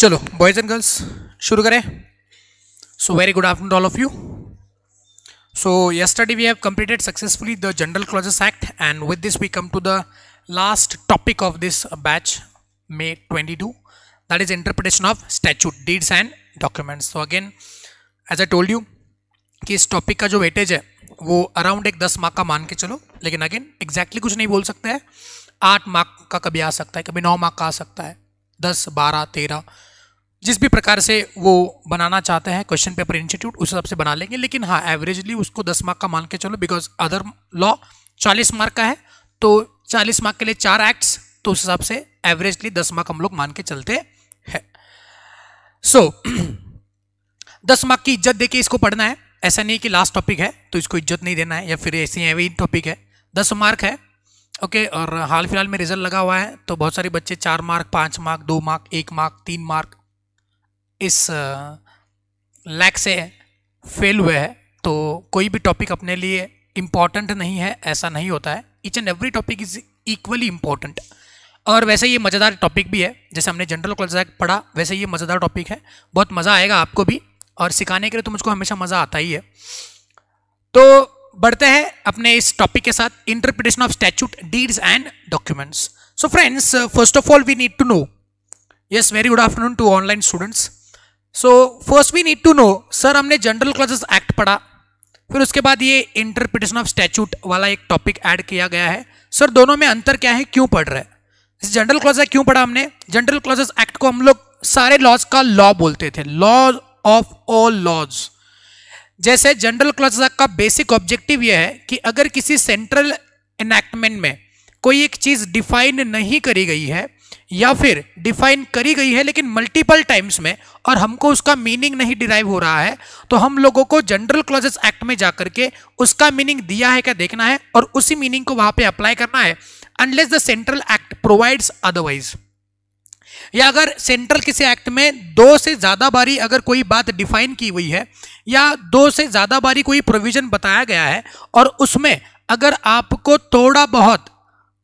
चलो boys and girls शुरू करें so very good afternoon all of you so yesterday we have completed successfully the general clauses act and with this we come to the last topic of this batch May 22 that is interpretation of statute deeds and documents so again as I told you कि इस topic का जो weightage है वो around एक दस mark का मान के चलो लेकिन अगेन एग्जैक्टली कुछ नहीं बोल सकते हैं आठ मार्क का कभी आ सकता है कभी नौ मार्क का आ सकता है दस बारह तेरह जिस भी प्रकार से वो बनाना चाहते हैं क्वेश्चन पेपर इंस्टीट्यूट उस हिसाब से बना लेंगे लेकिन हाँ एवरेजली उसको दस मार्क का मान के चलो बिकॉज अदर लॉ चालीस मार्क का है तो चालीस मार्क के लिए चार एक्ट्स तो उस हिसाब से एवरेजली दस मार्क हम लोग मान के चलते हैं सो so, दस मार्क की इज्जत देके इसको पढ़ना है ऐसा नहीं कि लास्ट टॉपिक है तो इसको इज्जत नहीं देना है या फिर ऐसे हैवी टॉपिक है दस मार्क है ओके और हाल फिलहाल में रिजल्ट लगा हुआ है तो बहुत सारे बच्चे चार मार्क पाँच मार्क दो मार्क एक मार्क तीन मार्क इस लैक से फेल हुए हैं तो कोई भी टॉपिक अपने लिए इम्पॉर्टेंट नहीं है ऐसा नहीं होता है each and every topic is equally important और वैसे ये मज़ेदार टॉपिक भी है जैसे हमने जनरल कॉलेज पढ़ा वैसे ये मज़ेदार टॉपिक है बहुत मज़ा आएगा आपको भी और सिखाने के लिए तो मुझको हमेशा मज़ा आता ही है तो बढ़ते हैं अपने इस टॉपिक के साथ interpretation of statute deeds and documents so friends first of all we need to know yes very good afternoon to online students so first we need to know sir हमने जनरल क्लॉजेस एक्ट पढ़ा फिर उसके बाद ये interpretation of statute वाला एक topic add किया गया है सर दोनों में अंतर क्या है क्यों पढ़ रहा है जनरल क्लॉजेस क्यों पढ़ा हमने जनरल क्लॉजेस एक्ट को हम लोग सारे लॉज का लॉ बोलते थे लॉज ऑफ ऑल लॉज जैसे जनरल एक्ट का बेसिक ऑब्जेक्टिव यह है कि अगर किसी सेंट्रल एनैक्टमेंट में कोई एक चीज डिफाइन नहीं करी गई है या फिर डिफाइन करी गई है लेकिन मल्टीपल टाइम्स में और हमको उसका मीनिंग नहीं डिराइव हो रहा है तो हम लोगों को जनरल क्लॉजेस एक्ट में जाकर के उसका मीनिंग दिया है क्या देखना है और उसी मीनिंग को वहां पे अप्लाई करना है unless the central act provides otherwise या अगर सेंट्रल किसी एक्ट में दो से ज़्यादा बारी अगर कोई बात डिफाइन की हुई है या दो से ज़्यादा बारी कोई प्रोविज़न बताया गया है और उसमें अगर आपको थोड़ा बहुत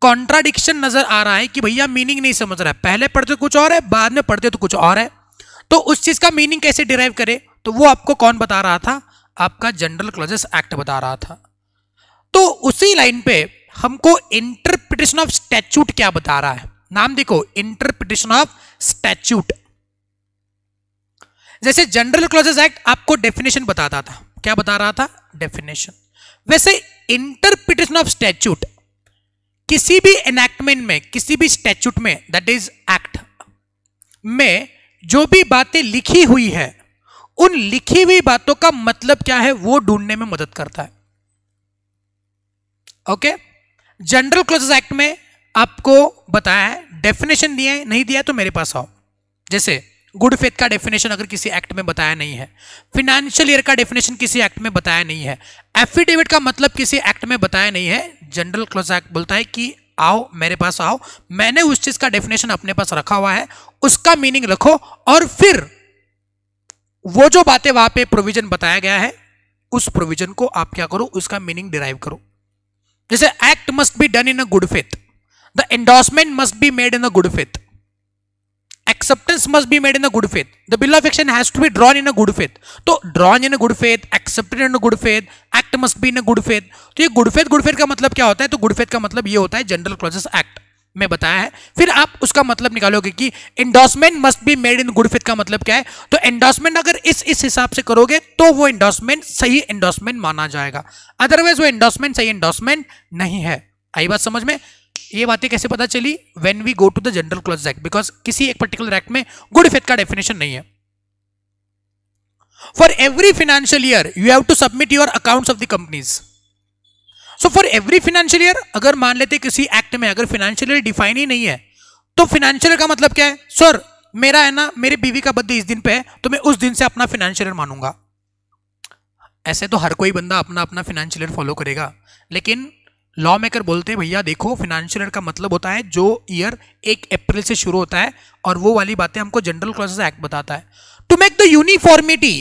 कॉन्ट्राडिक्शन नजर आ रहा है कि भैया मीनिंग नहीं समझ रहा है पहले पढ़ते तो कुछ और है बाद में पढ़ते तो कुछ और है तो उस चीज का मीनिंग कैसे डिराइव करे तो वो आपको कौन बता रहा था आपका जनरल क्लजेस एक्ट बता रहा था तो उसी लाइन पे हमको इंटरप्रिटेशन ऑफ स्टैच्यूट क्या बता रहा है नाम देखो इंटरप्रिटेशन ऑफ स्टैच्यूट जैसे जनरल क्लॉजेस एक्ट आपको डेफिनेशन बताता था क्या बता रहा था डेफिनेशन वैसे इंटरप्रिटेशन ऑफ स्टैच्यूट किसी भी एनेक्टमेंट में किसी भी स्टैचूट में दैट इज एक्ट में जो भी बातें लिखी हुई है उन लिखी हुई बातों का मतलब क्या है वो ढूंढने में मदद करता है ओके जनरल क्लोजेस एक्ट में आपको बताया है डेफिनेशन दिया है नहीं दिया तो मेरे पास आओ जैसे गुड फेथ का डेफिनेशन अगर किसी एक्ट में बताया नहीं है फिनेंशियल ईयर का डेफिनेशन किसी एक्ट में बताया नहीं है एफिडेविट का मतलब किसी एक्ट में बताया नहीं है जनरल क्लोज एक्ट बोलता है कि आओ मेरे पास आओ मैंने उस चीज का डेफिनेशन अपने पास रखा हुआ है उसका मीनिंग रखो और फिर वो जो बातें वहां पे प्रोविजन बताया गया है उस प्रोविजन को आप क्या करो उसका मीनिंग डिराइव करो जैसे act must be done in a good faith the endorsement must be made in a good faith acceptance must be made in a good faith the bill of action has to be drawn in a good faith तो drawn in a good faith accepted in a good faith act must be in a good faith तो ये good faith good faith का मतलब क्या होता है तो good faith का मतलब ये होता है general clauses act में बताया है फिर आप उसका मतलब निकालोगे कि endorsement must be made in good faith का मतलब क्या है तो एंडोसमेंट अगर इस इस हिसाब से करोगे तो वो एंडोसमेंट सही एंडोसमेंट माना जाएगा अदरवाइज वो एंडोसमेंट सही एंडोसमेंट नहीं है आई बात समझ में ये बातें कैसे पता चली when we go to the general clause act because किसी एक पर्टिकुलर एक्ट में गुड इफेक्ट का डेफिनेशन नहीं है for every financial year you have to submit your account of the companies so for every financial year अगर मान लेते किसी एक्ट में अगर फाइनेंशियल ईयर डिफाइन ही नहीं है तो फाइनेंशियल का मतलब क्या है सर मेरा है ना मेरी बीवी का बर्थडे इस दिन पे है तो मैं उस दिन से अपना फाइनेंशियल ईयर मानूंगा ऐसे तो हर कोई बंदा अपना अपना फाइनेंशियल ईयर फॉलो करेगा लेकिन लॉ मेकर बोलते हैं भैया देखो फिनेंशियल ईयर का मतलब होता है जो ईयर एक अप्रैल से शुरू होता है और वो वाली बातें हमको जनरल क्लासेस एक्ट बताता है to make the uniformity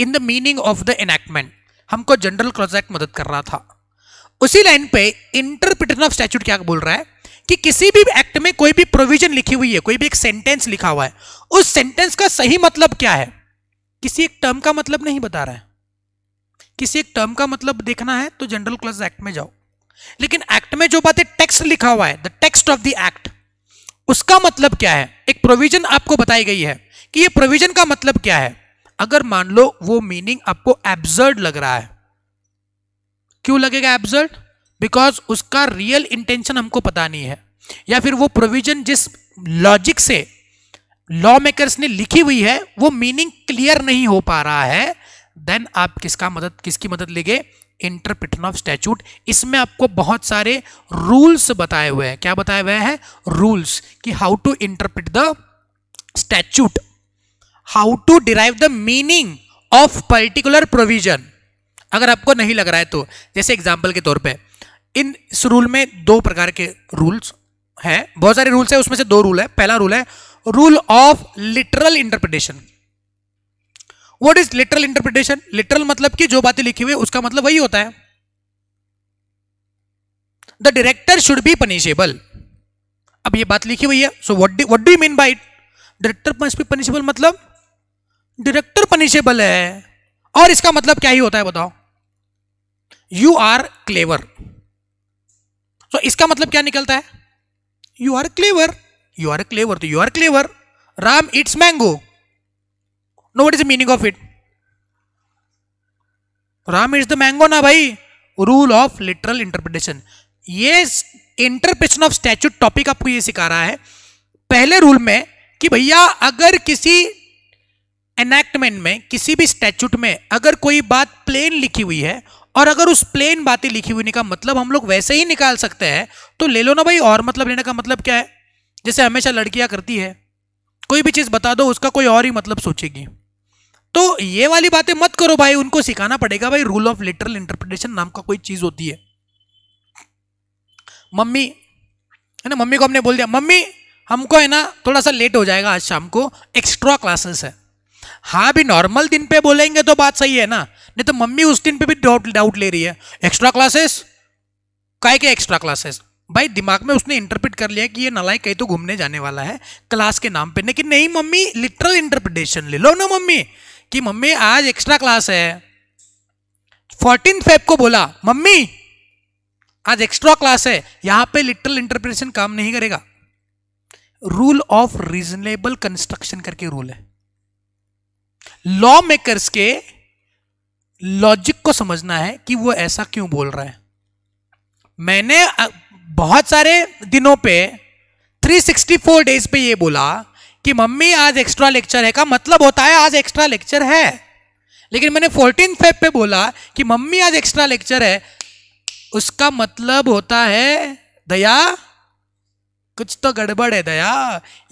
in the meaning of the enactment हमको जनरल क्लॉज एक्ट मदद कर रहा था उसी लाइन पे इंटरप्रिटेशन ऑफ स्टैचूट क्या बोल रहा है कि किसी भी एक्ट में कोई भी प्रोविजन लिखी हुई है कोई भी एक सेंटेंस लिखा हुआ है उस सेंटेंस का सही मतलब क्या है किसी एक टर्म का मतलब नहीं बता रहा है किसी एक टर्म का मतलब देखना है तो जनरल क्लॉज एक्ट में जाओ लेकिन एक्ट में जो बातें टेक्स्ट लिखा हुआ है the text of the act उसका मतलब क्या है एक प्रोविजन आपको बताई गई है कि ये प्रोविजन का मतलब क्या है अगर मान लो वो मीनिंग आपको एब्जर्ड लग रहा है क्यों लगेगा एब्जर्ड बिकॉज उसका रियल इंटेंशन हमको पता नहीं है या फिर वो प्रोविजन जिस लॉजिक से लॉ मेकर्स ने लिखी हुई है वो मीनिंग क्लियर नहीं हो पा रहा है देन आप किसका मदद किसकी मदद लेंगे इंटरप्रिटेशन ऑफ स्टैचूट इसमें आपको बहुत सारे रूल्स बताए हुए हैं क्या बताया हुआ है रूल्स कि how to interpret the statute how to derive the meaning of particular provision अगर आपको नहीं लग रहा है तो जैसे एग्जाम्पल के तौर पर इन इस रूल में दो प्रकार के रूल्स हैं बहुत सारे रूल्स हैं उसमें से दो रूल है पहला रूल है rule of literal interpretation what is literal interpretation literal मतलब कि जो बातें लिखी हुई उसका मतलब वही होता है the director should be punishable अब ये बात लिखी हुई है so what what do mean by it director must be punishable मतलब डायरेक्टर पनिशेबल है और इसका मतलब क्या ही होता है बताओ यू आर क्लेवर सो इसका मतलब क्या निकलता है you are clever you are clever तो you are clever Ram it's mango no what is meaning of it Ram is the mango ना भाई रूल ऑफ लिटरल इंटरप्रिटेशन ये इंटरप्रिटेशन ऑफ स्टैचू टॉपिक आपको ये सिखा रहा है पहले रूल में कि भैया अगर किसी एनेक्टमेंट में किसी भी स्टैचूट में अगर कोई बात प्लेन लिखी हुई है और अगर उस प्लेन बातें लिखी हुई का मतलब हम लोग वैसे ही निकाल सकते हैं तो ले लो ना भाई और मतलब लेने का मतलब क्या है जैसे हमेशा लड़कियां करती है कोई भी चीज़ बता दो उसका कोई और ही मतलब सोचेगी तो ये वाली बातें मत करो भाई उनको सिखाना पड़ेगा भाई रूल ऑफ लिटरल इंटरप्रिटेशन नाम का कोई चीज होती है मम्मी है ना मम्मी को हमने बोल दिया मम्मी हमको है ना थोड़ा सा लेट हो जाएगा आज शाम को एक्स्ट्रा क्लासेस है हाँ भी नॉर्मल दिन पे बोलेंगे तो बात सही है ना नहीं तो मम्मी उस दिन पे भी डाउट डाउट ले रही है एक्स्ट्रा क्लासेस काय के एक्स्ट्रा क्लासेस भाई दिमाग में उसने इंटरप्रिट कर लिया कि ये नलाई कहीं तो घूमने जाने वाला है क्लास के नाम पे लेकिन नहीं मम्मी लिटरल इंटरप्रिटेशन ले लो ना मम्मी कि मम्मी आज एक्स्ट्रा क्लास है फोर्टीन फेब को बोला मम्मी आज एक्स्ट्रा क्लास है यहां पे लिटरल इंटरप्रिटेशन काम नहीं करेगा रूल ऑफ रीजनेबल कंस्ट्रक्शन करके रूल है लॉ मेकर्स के लॉजिक को समझना है कि वो ऐसा क्यों बोल रहा है मैंने बहुत सारे दिनों पे 364 डेज पे ये बोला कि मम्मी आज एक्स्ट्रा लेक्चर है का मतलब होता है आज एक्स्ट्रा लेक्चर है लेकिन मैंने फोर्टीन फेब पे बोला कि मम्मी आज एक्स्ट्रा लेक्चर है उसका मतलब होता है दया कुछ तो गड़बड़ है दया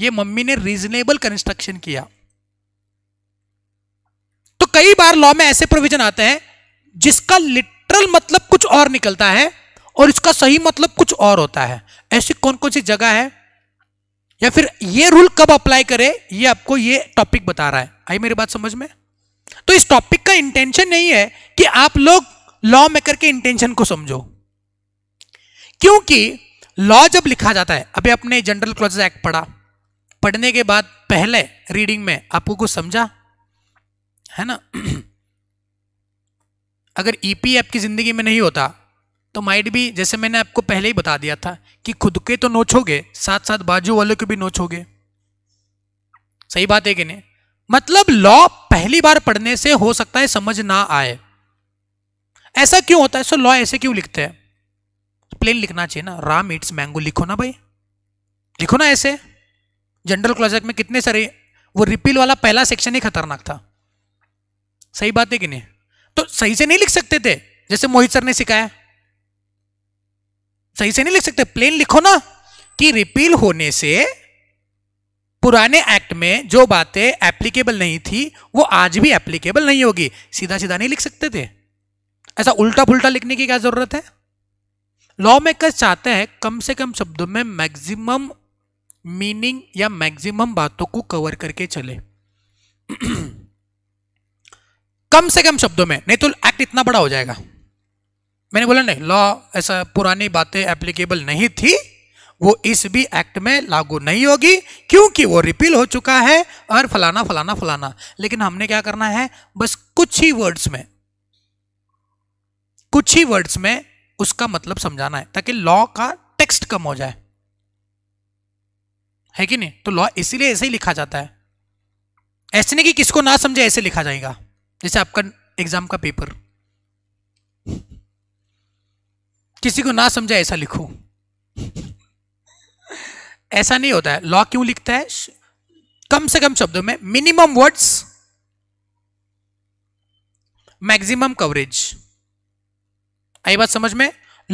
ये मम्मी ने रीजनेबल कंस्ट्रक्शन किया तो कई बार लॉ में ऐसे प्रोविजन आते हैं जिसका लिटरल मतलब कुछ और निकलता है और इसका सही मतलब कुछ और होता है ऐसी कौन कौन सी जगह है या फिर ये रूल कब अप्लाई करे ये आपको ये टॉपिक बता रहा है आई मेरी बात समझ में तो इस टॉपिक का इंटेंशन नहीं है कि आप लोग लॉ मेकर के इंटेंशन को समझो क्योंकि लॉ जब लिखा जाता है अभी आपने जनरल क्लॉज एक्ट पढ़ा पढ़ने के बाद पहले रीडिंग में आपको कुछ समझा है ना अगर ईपी e आपकी जिंदगी में नहीं होता तो माइट भी जैसे मैंने आपको पहले ही बता दिया था कि खुद के तो नोचोगे साथ साथ बाजू वालों के भी नोचोगे सही बात है कि नहीं मतलब लॉ पहली बार पढ़ने से हो सकता है समझ ना आए ऐसा क्यों होता है सो लॉ ऐसे क्यों लिखते हैं प्लेन लिखना चाहिए ना राम इट्स मैंगो लिखो ना भाई लिखो ना ऐसे जनरल क्लोजर में कितने सारे वो रिपील वाला पहला सेक्शन ही खतरनाक था सही बात है कि नहीं तो सही से नहीं लिख सकते थे जैसे मोहित सर ने सिखाया सही से नहीं लिख सकते प्लेन लिखो ना कि रिपील होने से पुराने एक्ट में जो बातें एप्लीकेबल नहीं थी वो आज भी एप्लीकेबल नहीं होगी सीधा सीधा नहीं लिख सकते थे ऐसा उल्टा पुल्टा लिखने की क्या जरूरत है लॉ मेकर चाहते हैं कम से कम शब्दों में मैक्सिमम मीनिंग या मैक्सिमम बातों को कवर करके चले कम से कम शब्दों में नहीं तो एक्ट इतना बड़ा हो जाएगा मैंने बोला नहीं लॉ ऐसा पुरानी बातें एप्लीकेबल नहीं थी वो इस भी एक्ट में लागू नहीं होगी क्योंकि वो रिपील हो चुका है और फलाना फलाना फलाना लेकिन हमने क्या करना है बस कुछ ही वर्ड्स में कुछ ही वर्ड्स में उसका मतलब समझाना है ताकि लॉ का टेक्स्ट कम हो जाए है कि नहीं तो लॉ इसीलिए ऐसे ही लिखा जाता है ऐसे नहीं कि किसको ना समझे ऐसे लिखा जाएगा जैसे आपका एग्जाम का पेपर किसी को ना समझा ऐसा लिखो ऐसा नहीं होता है लॉ क्यों लिखता है कम से कम शब्दों में मिनिमम वर्ड्स मैक्सिमम कवरेज आई बात समझ में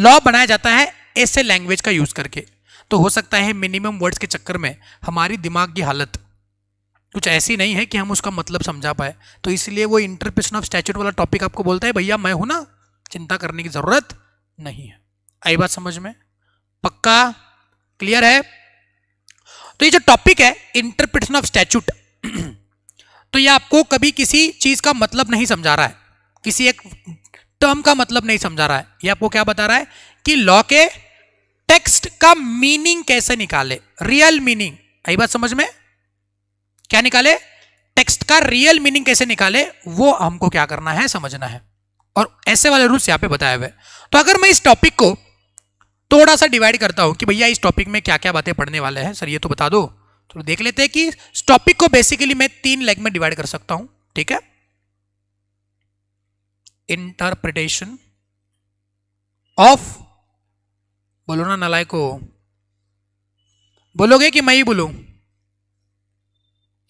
लॉ बनाया जाता है ऐसे लैंग्वेज का यूज करके तो हो सकता है मिनिमम वर्ड्स के चक्कर में हमारी दिमाग की हालत कुछ ऐसी नहीं है कि हम उसका मतलब समझा पाए तो इसलिए वो इंटरप्रिशन ऑफ स्टैचू वाला टॉपिक आपको बोलता है भैया मैं हूं ना चिंता करने की जरूरत नहीं है आई बात समझ में पक्का क्लियर है तो ये जो टॉपिक है इंटरप्रिटेशन ऑफ स्टैचूट तो ये आपको कभी किसी चीज का मतलब नहीं समझा रहा है किसी एक टर्म का मतलब नहीं समझा रहा है ये आपको क्या बता रहा है कि लॉ के टेक्स्ट का मीनिंग कैसे निकाले रियल मीनिंग आई बात समझ में क्या निकाले टेक्स्ट का रियल मीनिंग कैसे निकाले वो हमको क्या करना है समझना है और ऐसे वाले रूल्स यहाँ पे बताया हुए तो अगर मैं इस टॉपिक को थोड़ा सा डिवाइड करता हूँ कि भैया इस टॉपिक में क्या क्या बातें पढ़ने वाले हैं सर ये तो बता दो तो देख लेते हैं कि इस टॉपिक को बेसिकली मैं तीन लेग में डिवाइड कर सकता हूँ ठीक है इंटरप्रिटेशन ऑफ बोलो ना नलाय को बोलोगे कि मैं ही बोलू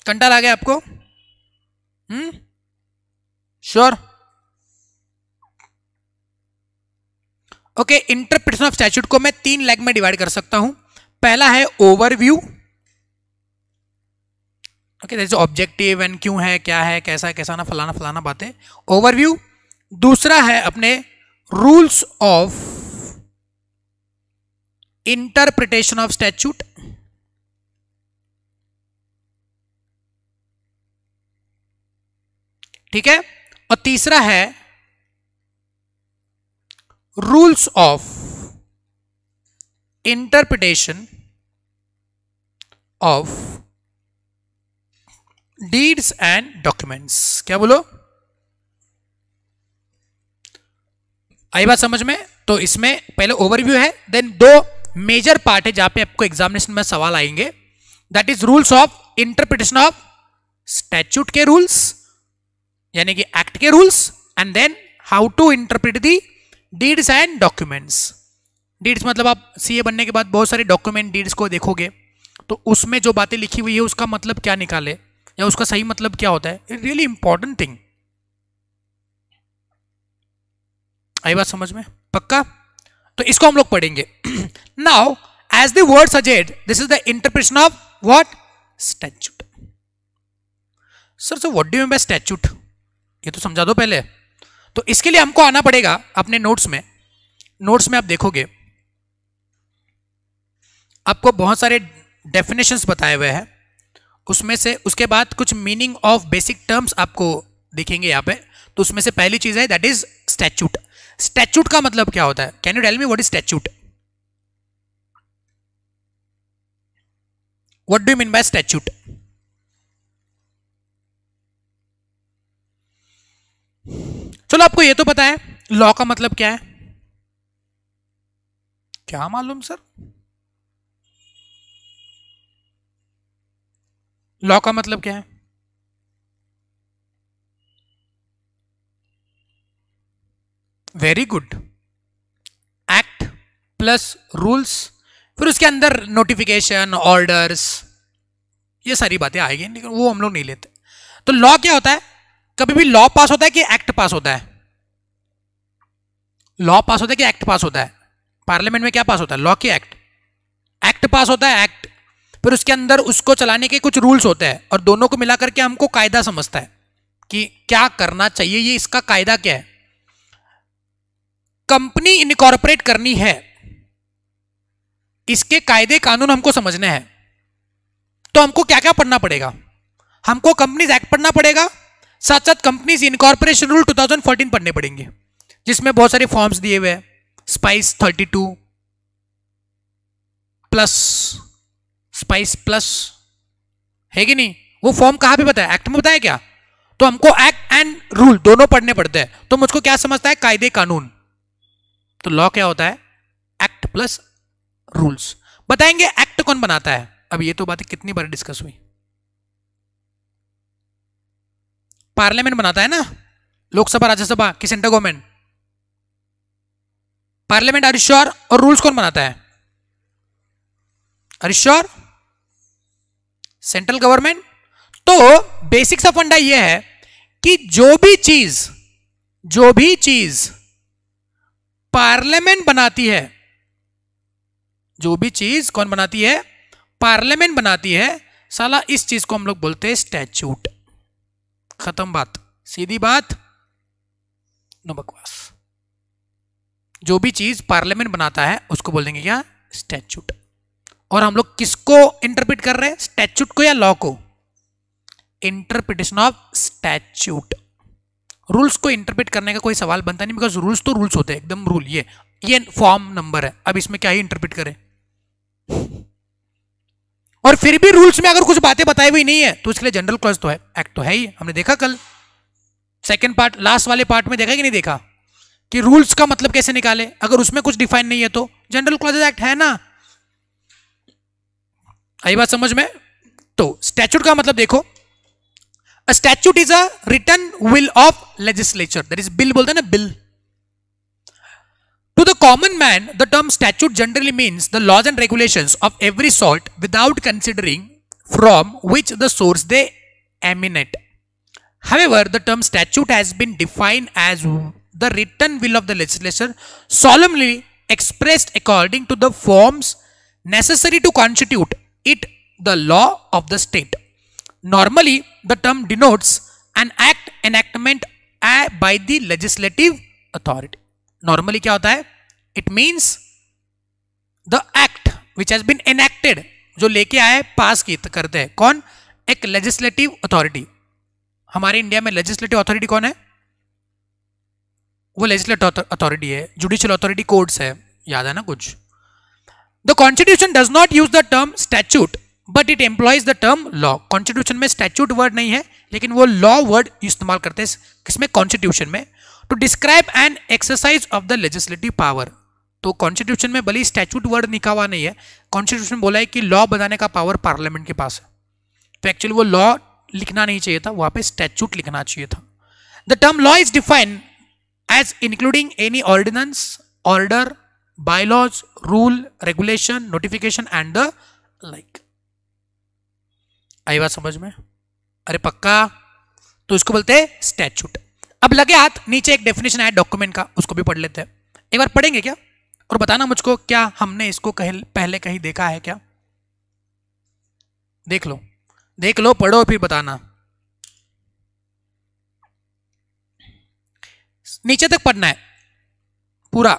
कंटाल आ गया आपको hmm sure sure. Okay interpretation of statute को मैं तीन लेग में डिवाइड कर सकता हूं पहला है ओवरव्यू ओके जैसे ऑब्जेक्टिव एंड क्यों है क्या है कैसा कैसा ना फलाना फलाना बातें ओवरव्यू दूसरा है अपने rules of interpretation of statute ठीक है और तीसरा है rules of interpretation of deeds and documents क्या बोलो आई बात समझ में तो इसमें पहले ओवरव्यू है देन दो मेजर पार्ट है जहां पे आपको एग्जामिनेशन में सवाल आएंगे that is rules of interpretation of statute के रूल्स यानी कि एक्ट के rules and then how to interpret the deeds and documents deeds मतलब आप सीए बनने के बाद बहुत सारे डॉक्यूमेंट डीड्स को देखोगे तो उसमें जो बातें लिखी हुई है उसका मतलब क्या निकाले या उसका सही मतलब क्या होता है इट रियली इंपॉर्टेंट थिंग आई बात समझ में पक्का तो इसको हम लोग पढ़ेंगे now as the word said this is the interpretation of what statute sir sir what do you by statute ये तो समझा दो पहले तो इसके लिए हमको आना पड़ेगा अपने नोट्स में नोट्स में आप देखोगे आपको बहुत सारे डेफिनेशंस बताए हुए हैं उसमें से उसके बाद कुछ मीनिंग ऑफ बेसिक टर्म्स आपको देखेंगे यहाँ पे तो उसमें से पहली चीज़ है दैट इज स्टैचूट स्टैचूट का मतलब क्या होता है can you tell me what is statute what do mean by statute you चलो आपको ये तो पता है लॉ का मतलब क्या है क्या मालूम सर लॉ का मतलब क्या है very good act plus rules फिर उसके अंदर नोटिफिकेशन ऑर्डर्स ये सारी बातें आएगी लेकिन वो हम लोग नहीं लेते तो लॉ क्या होता है कभी भी लॉ पास होता है कि एक्ट पास होता है लॉ पास होता है कि एक्ट पास होता है पार्लियामेंट में क्या पास होता है लॉ की एक्ट एक्ट पास होता है एक्ट फिर उसके अंदर उसको चलाने के कुछ रूल्स होते हैं और दोनों को मिलाकर के हमको कायदा समझता है कि क्या करना चाहिए ये इसका कायदा क्या है कंपनी इनकॉर्पोरेट करनी है इसके कायदे कानून हमको समझने हैं तो हमको क्या क्या पढ़ना पड़ेगा हमको कंपनीज एक्ट पढ़ना पड़ेगा साथ साथ कंपनीज इनकॉर्पोरेशन रूल 2014 पढ़ने पड़ेंगे जिसमें बहुत सारे फॉर्म्स दिए हुए हैं स्पाइस 32 प्लस स्पाइस प्लस है कि नहीं वो फॉर्म कहां पे बताया एक्ट में बताया क्या तो हमको एक्ट एंड रूल दोनों पढ़ने पड़ते हैं तो मुझको क्या समझता है कायदे कानून तो लॉ क्या होता है एक्ट प्लस रूल्स बताएंगे एक्ट कौन बनाता है अब ये तो बातें कितनी बार डिस्कस हुई पार्लियामेंट बनाता है ना लोकसभा राज्यसभा कि सेंट्रल गवर्नमेंट पार्लियामेंट अरिश्योर और रूल्स कौन बनाता है अरिश्योर सेंट्रल गवर्नमेंट तो बेसिक सा फंडा यह है कि जो भी चीज जो भी चीज पार्लियामेंट बनाती है जो भी चीज कौन बनाती है पार्लियामेंट बनाती है साला इस चीज को हम लोग बोलते हैं स्टैच्यूट खत्म बात सीधी बात नो बकवास जो भी चीज पार्लियामेंट बनाता है उसको बोल देंगे क्या स्टैचूट और हम लोग किसको इंटरप्रिट कर रहे हैं स्टैचूट को या लॉ को इंटरप्रिटेशन ऑफ स्टैच्यूट रूल्स को इंटरप्रिट करने का कोई सवाल बनता नहीं बिकॉज रूल्स तो रूल्स होते हैं एकदम रूल ये ये फॉर्म नंबर है अब इसमें क्या ही इंटरप्रिट करें और फिर भी रूल्स में अगर कुछ बातें बताई हुई नहीं है तो उसके लिए जनरल क्लॉज तो है एक्ट तो है ही हमने देखा कल सेकेंड पार्ट लास्ट वाले पार्ट में देखा कि नहीं देखा कि रूल्स का मतलब कैसे निकाले अगर उसमें कुछ डिफाइन नहीं है तो जनरल क्लॉजेज एक्ट है ना आई बात समझ में तो स्टैचूट का मतलब देखो statute is a written will of legislature that is bill बोलते हैं ना bill To the common man, the term statute generally means the laws and regulations of every sort without considering from which the source they emanate. However, the term statute has been defined as the written will of the legislature solemnly expressed according to the forms necessary to constitute it the law of the state. Normally, the term denotes an act enactment uh, by the legislative authority. Normally क्या होता है it means the act which has been enacted जो लेके आए पास की तो करते हैं कौन एक लेजिस्लेटिव अथॉरिटी हमारे इंडिया में लेजिस्लेटिव अथॉरिटी कौन है वो लेजिस्लेटिव अथॉरिटी है जुडिशियल अथॉरिटी कोर्ट्स है याद है ना कुछ the constitution does not use the term statute but it employs the term law constitution में स्टैच्यूट वर्ड नहीं है लेकिन वो लॉ वर्ड इस्तेमाल करते हैं किसमें कॉन्स्टिट्यूशन में to describe an exercise of the legislative power तो कॉन्स्टिट्यूशन में भले स्टैचूट वर्ड निका हुआ नहीं है कॉन्स्टिट्यूशन बोला है कि लॉ बनाने का पावर पार्लियामेंट के पास है तो एक्चुअली वो लॉ लिखना नहीं चाहिए था वहां पे स्टैचूट लिखना चाहिए था the term law is defined as including any ordinance order bylaws rule regulation notification and the like आई बात समझ में अरे पक्का तो इसको बोलते हैं स्टैचूट अब लगे हाथ नीचे एक डेफिनेशन आया डॉक्यूमेंट का उसको भी पढ़ लेते हैं एक बार पढ़ेंगे क्या और बताना मुझको क्या हमने इसको कहीं पहले कहीं देखा है क्या देख लो देख लो पढ़ो फिर बताना नीचे तक पढ़ना है पूरा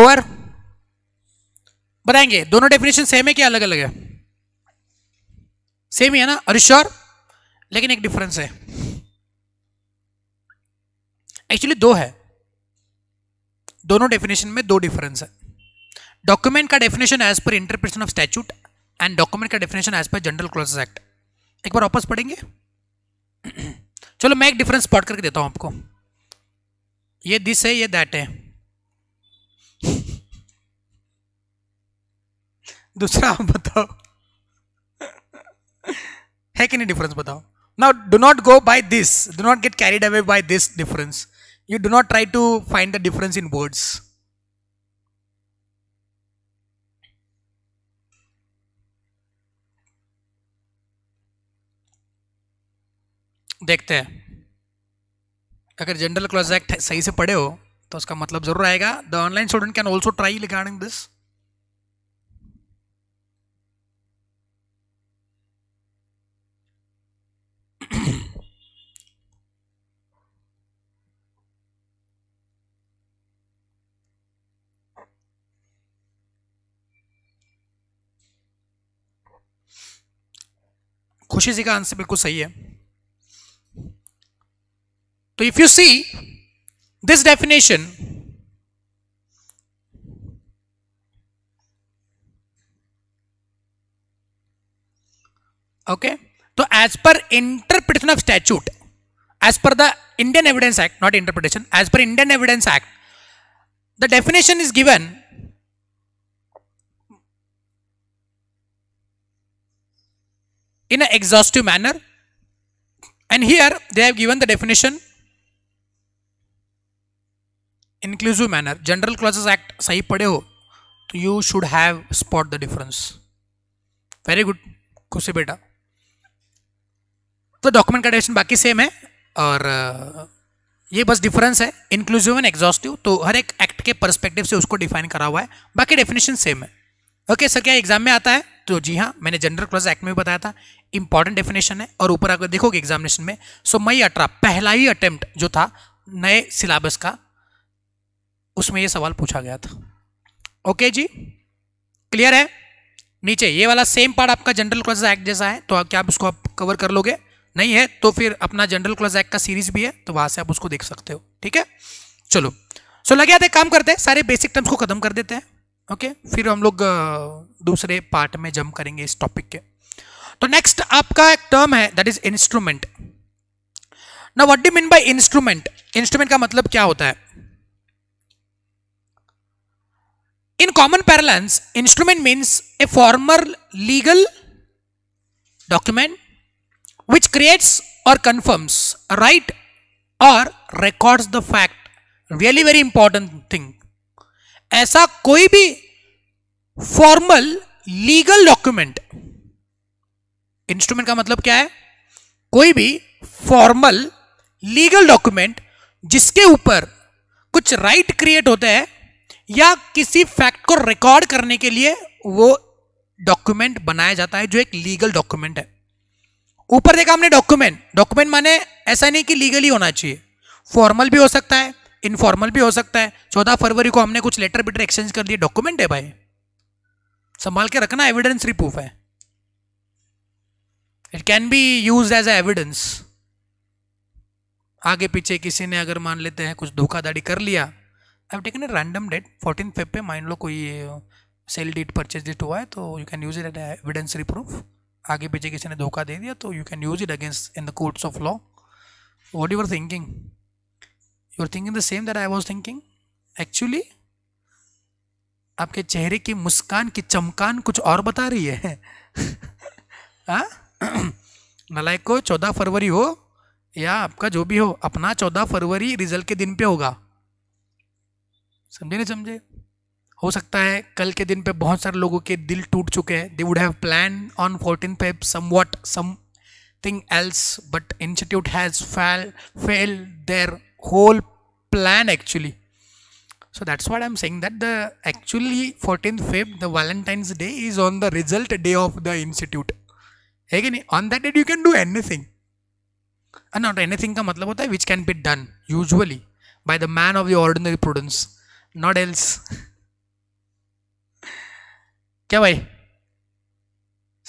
ओवर बताएंगे दोनों डेफिनेशन सेम है क्या अलग अलग है सेम ही है ना अरे श्योर लेकिन एक डिफरेंस है एक्चुअली दो है दोनों डेफिनेशन में दो डिफरेंस है डॉक्यूमेंट का definition as per interpretation of statute and document का definition as per general clause act एक बार वापस पढ़ेंगे चलो मैं एक डिफरेंस पढ़ करके देता हूं आपको ये दिस है ये दैट है दूसरा आप बताओ है कि नहीं डिफरेंस बताओ now do not go by this do not get carried away by this difference you do not try to find the difference in words देखते हैं अगर जनरल क्लॉज एक्ट सही से पढ़े हो तो उसका मतलब जरूर आएगा the online student can also try regarding this Khushi ji का आंसर बिल्कुल सही है तो if you see this definition okay तो as per interpretation of statute as per the Indian evidence act not interpretation as per Indian evidence act the definition is given in an exhaustive manner and here they have given the definition inclusive manner general clauses act sahi pade ho तो you should have spot the difference very good खुशी बेटा तो document का डेशन बाकी same है और ये बस डिफरेंस है इंक्लूसिव एंड एग्जॉस्टिव तो हर एक एक्ट के परस्पेक्टिव से उसको डिफाइन करा हुआ है बाकी डेफिनेशन सेम है ओके okay, सर क्या एग्जाम में आता है तो जी हाँ मैंने जनरल क्लास एक्ट में भी बताया था इंपॉर्टेंट डेफिनेशन है और ऊपर अगर देखोगे एग्जामिनेशन में सो मई अठारह पहला ही अटेम्प्ट जो था नए सिलेबस का उसमें ये सवाल पूछा गया था ओके जी क्लियर है नीचे ये वाला सेम पार्ट आपका जनरल क्लास एक्ट जैसा है तो क्या आप उसको आप कवर कर लोगे नहीं है तो फिर अपना जनरल क्लास एक्ट का सीरीज भी है तो वहां से आप उसको देख सकते हो ठीक है चलो सो लगे आते काम करते हैं सारे बेसिक टर्म्स को खत्म कर देते हैं ओके फिर हम लोग दूसरे पार्ट में जम करेंगे इस टॉपिक के तो नेक्स्ट आपका एक टर्म है दैट इज इंस्ट्रूमेंट ना what do mean by instrument instrument का मतलब क्या होता है in common parlance instrument means a formal legal document which creates और कंफर्म्स राइट और records the fact really very important thing ऐसा कोई भी फॉर्मल लीगल डॉक्यूमेंट इंस्ट्रूमेंट का मतलब क्या है कोई भी फॉर्मल लीगल डॉक्यूमेंट जिसके ऊपर कुछ राइट right क्रिएट होते हैं या किसी फैक्ट को रिकॉर्ड करने के लिए वो डॉक्यूमेंट बनाया जाता है जो एक लीगल डॉक्यूमेंट है ऊपर देखा हमने डॉक्यूमेंट डॉक्यूमेंट माने ऐसा नहीं कि लीगली होना चाहिए फॉर्मल भी हो सकता है इनफॉर्मल भी हो सकता है चौदह फरवरी को हमने कुछ लेटर बिटर एक्सचेंज कर दिए डॉक्यूमेंट है भाई संभाल के रखना एविडेंस रिप्रूफ है it can be use as evidence आगे पीछे किसी ने अगर मान लेते हैं कुछ धोखाधड़ी कर लिया आई ठीक taken a random date fourteen Feb पे मान लो कोई सेल डेट परचेज डेट हुआ है तो you can use it at reproof आगे पीछे किसी ने धोखा दे दिया तो you can use it against in the courts of law what you're thinking you are thinking the same that I was thinking actually आपके चेहरे की मुस्कान की चमकान कुछ और बता रही है हाँ नलायक को चौदह फरवरी हो या आपका जो भी हो अपना चौदह फरवरी रिजल्ट के दिन पे होगा समझे नहीं समझे हो सकता है कल के दिन पे बहुत सारे लोगों के दिल टूट चुके हैं they would have plan on fourteen Feb somewhat something else but institute has fail fail their whole plan actually that's that's I am saying that the actually fourteen Feb the Valentine's day is on the result day of the institute है कि नहीं on that date you can do anything not anything का मतलब होता है which can be done usually by the man of the ordinary prudence not else क्या भाई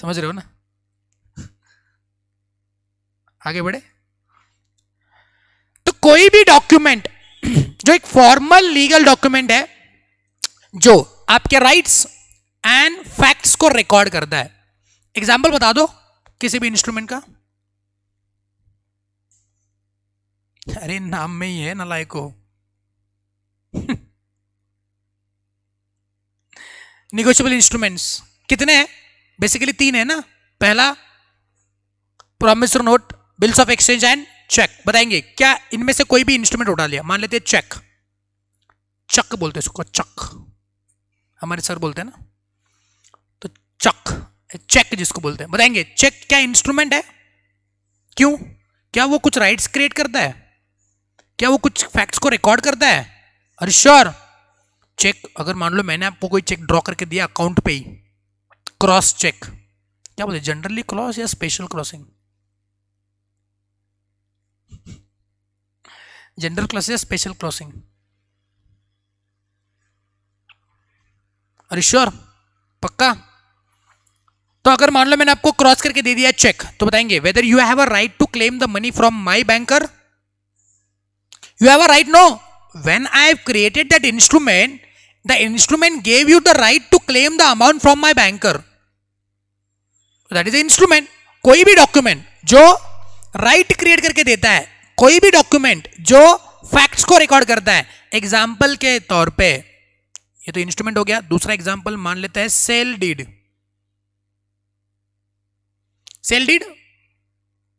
समझ रहे हो ना आगे बढ़े तो कोई भी डॉक्यूमेंट जो एक फॉर्मल लीगल डॉक्यूमेंट है जो आपके राइट्स एंड फैक्ट्स को रिकॉर्ड करता है एग्जाम्पल बता दो किसी भी इंस्ट्रूमेंट का अरे नाम में ही है ना लायको निगोशियबल इंस्ट्रूमेंट्स कितने हैं बेसिकली तीन है ना पहला promissory note bills of exchange and cheque बताएंगे क्या इनमें से कोई भी इंस्ट्रूमेंट उठा लिया मान लेते हैं चेक चक बोलते हैं उसको चक हमारे सर बोलते हैं ना तो चक चेक जिसको बोलते हैं बताएंगे चेक क्या इंस्ट्रूमेंट है क्यों क्या वो कुछ राइट्स क्रिएट करता है क्या वो कुछ फैक्ट्स को रिकॉर्ड करता है अरे श्योर चेक अगर मान लो मैंने आपको कोई चेक ड्रॉ करके दिया अकाउंट पे ही क्रॉस चेक क्या बोलते जनरली क्रॉस या स्पेशल क्रॉसिंग जनरल क्रॉस या स्पेशल क्रॉसिंग अरे श्योर पक्का तो अगर मान लो मैंने आपको क्रॉस करके दे दिया चेक तो बताएंगे whether you have a right to claim the money from my banker you have a right no when I have created that instrument the instrument gave you the right to claim the amount from my banker that is instrument कोई भी document जो right right create करके देता है कोई भी document जो facts को रिकॉर्ड करता है एग्जाम्पल के तौर पे ये तो इंस्ट्रूमेंट हो गया दूसरा एग्जाम्पल मान लेते हैं सेल डीड सेल डीड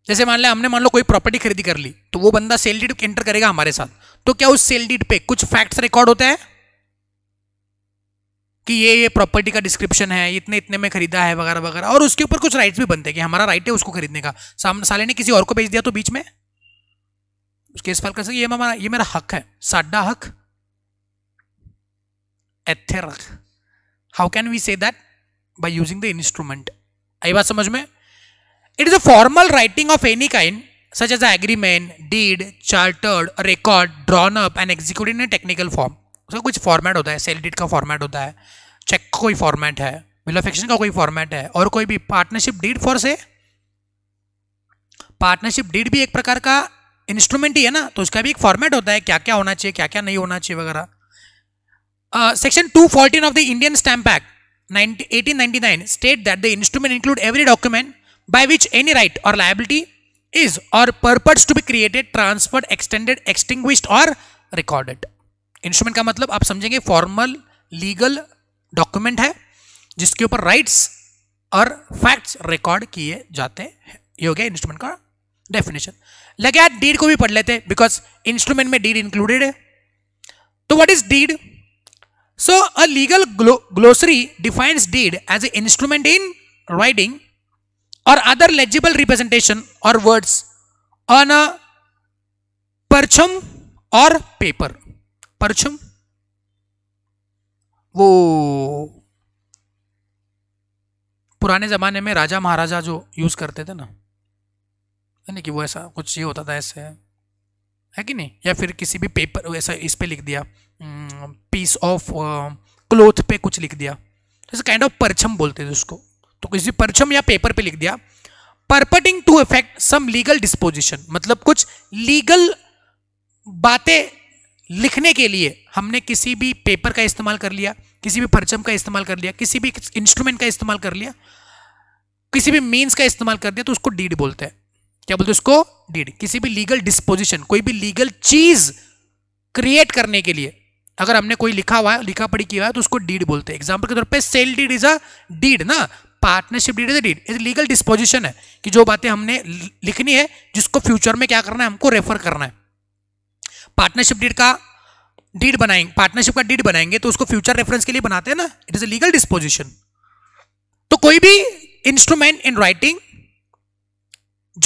जैसे मान लिया हमने मान लो कोई प्रॉपर्टी खरीदी कर ली तो वो बंदा सेल डीड एंटर करेगा हमारे साथ तो क्या उस सेल डीड पे कुछ फैक्ट्स रिकॉर्ड होते हैं कि ये ये प्रॉपर्टी का डिस्क्रिप्शन है इतने इतने में खरीदा है वगैरह वगैरह और उसके ऊपर कुछ राइट्स भी बनते हैं कि हमारा राइट है उसको खरीदने का सामने साले ने किसी और को भेज दिया तो बीच में उसके इस फल कर सकते ये मेरा ये मेरा हक है साडा हक either how can we say that by using the instrument आई बात समझ में it is a formal writing of any kind such as agreement deed chartered, record drawn up and executed in a technical form उसका कुछ format होता है sale deed का format होता है चेक का कोई फॉर्मेट है बिल ऑफ एक्शन का कोई फॉर्मेट है और कोई भी partnership deed for say partnership deed भी एक प्रकार का इंस्ट्रूमेंट ही है ना तो उसका भी एक फॉर्मेट होता है क्या क्या होना चाहिए क्या क्या नहीं होना चाहिए वगैरह section two fourteen of the Indian stamp act eighteen ninety nine state that the instrument include every document by which any right or liability is or purpose to be created transferred extended extinguished or recorded instrument का मतलब आप समझेंगे formal legal document है जिसके ऊपर rights और facts record किए जाते हैं ये हो गया इंस्ट्रूमेंट का डेफिनेशन लगे यार डीड को भी पढ़ लेते हैं बिकॉज इंस्ट्रूमेंट में डीड इंक्लूडेड है तो what is deed so a glossary define deed as a instrument in writing or other legible representation or words on a परचम और पेपर परछम वो पुराने जमाने में राजा महाराजा जो यूज करते थे ना यानी कि वो ऐसा कुछ ये होता था ऐसे है कि नहीं या फिर किसी भी पेपर ऐसा इस पे लिख दिया पीस ऑफ क्लोथ पे कुछ लिख दिया जैसे काइंड ऑफ परछम बोलते थे उसको तो किसी परचम या पेपर पे लिख दिया purporting to effect some legal disposition मतलब कुछ लीगल बातें लिखने के लिए हमने किसी भी पेपर का इस्तेमाल कर लिया किसी भी परचम का इस्तेमाल कर लिया किसी भी इंस्ट्रूमेंट का इस्तेमाल कर लिया किसी भी मीन्स का इस्तेमाल कर दिया तो उसको डीड बोलते हैं क्या बोलते हैं उसको डीड किसी भी लीगल डिस्पोजिशन कोई भी लीगल चीज क्रिएट करने के लिए अगर हमने कोई लिखा हुआ है लिखा पढ़ी किया है तो उसको डीड बोलते हैं एग्जाम्पल के तौर पर sale deed is a deed ना partnership deed is deed is legal disposition है कि जो बातें हमने लिखनी है जिसको फ्यूचर में क्या करना है हमको रेफर करना है पार्टनरशिप डीड का डीड बनाएंगे पार्टनरशिप का डीड बनाएंगे तो उसको फ्यूचर रेफरेंस के लिए बनाते हैं ना it is a legal disposition तो कोई भी इंस्ट्रूमेंट इन राइटिंग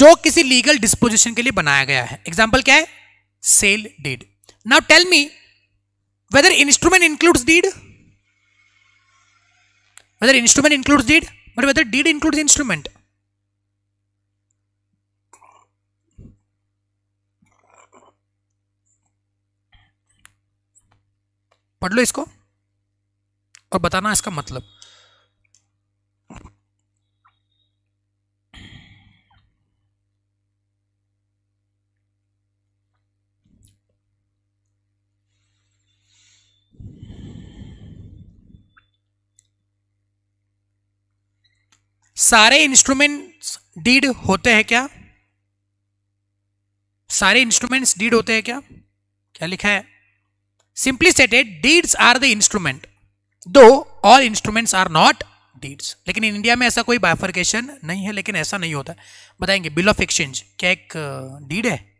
जो किसी लीगल डिस्पोजिशन के लिए बनाया गया है एग्जाम्पल क्या है sale deed now tell me whether instrument includes deed whether instrument includes deed but whether did includes instrument. पढ़ लो इसको और बताना इसका मतलब सारे इंस्ट्रूमेंट्स डीड होते हैं क्या सारे इंस्ट्रूमेंट्स डीड होते हैं क्या क्या लिखा है simply stated deeds are the instrument though all instruments are not deeds लेकिन इंडिया में ऐसा कोई बाइफर्केशन नहीं है लेकिन ऐसा नहीं होता बताएंगे बिल ऑफ एक्सचेंज क्या एक डीड uh, है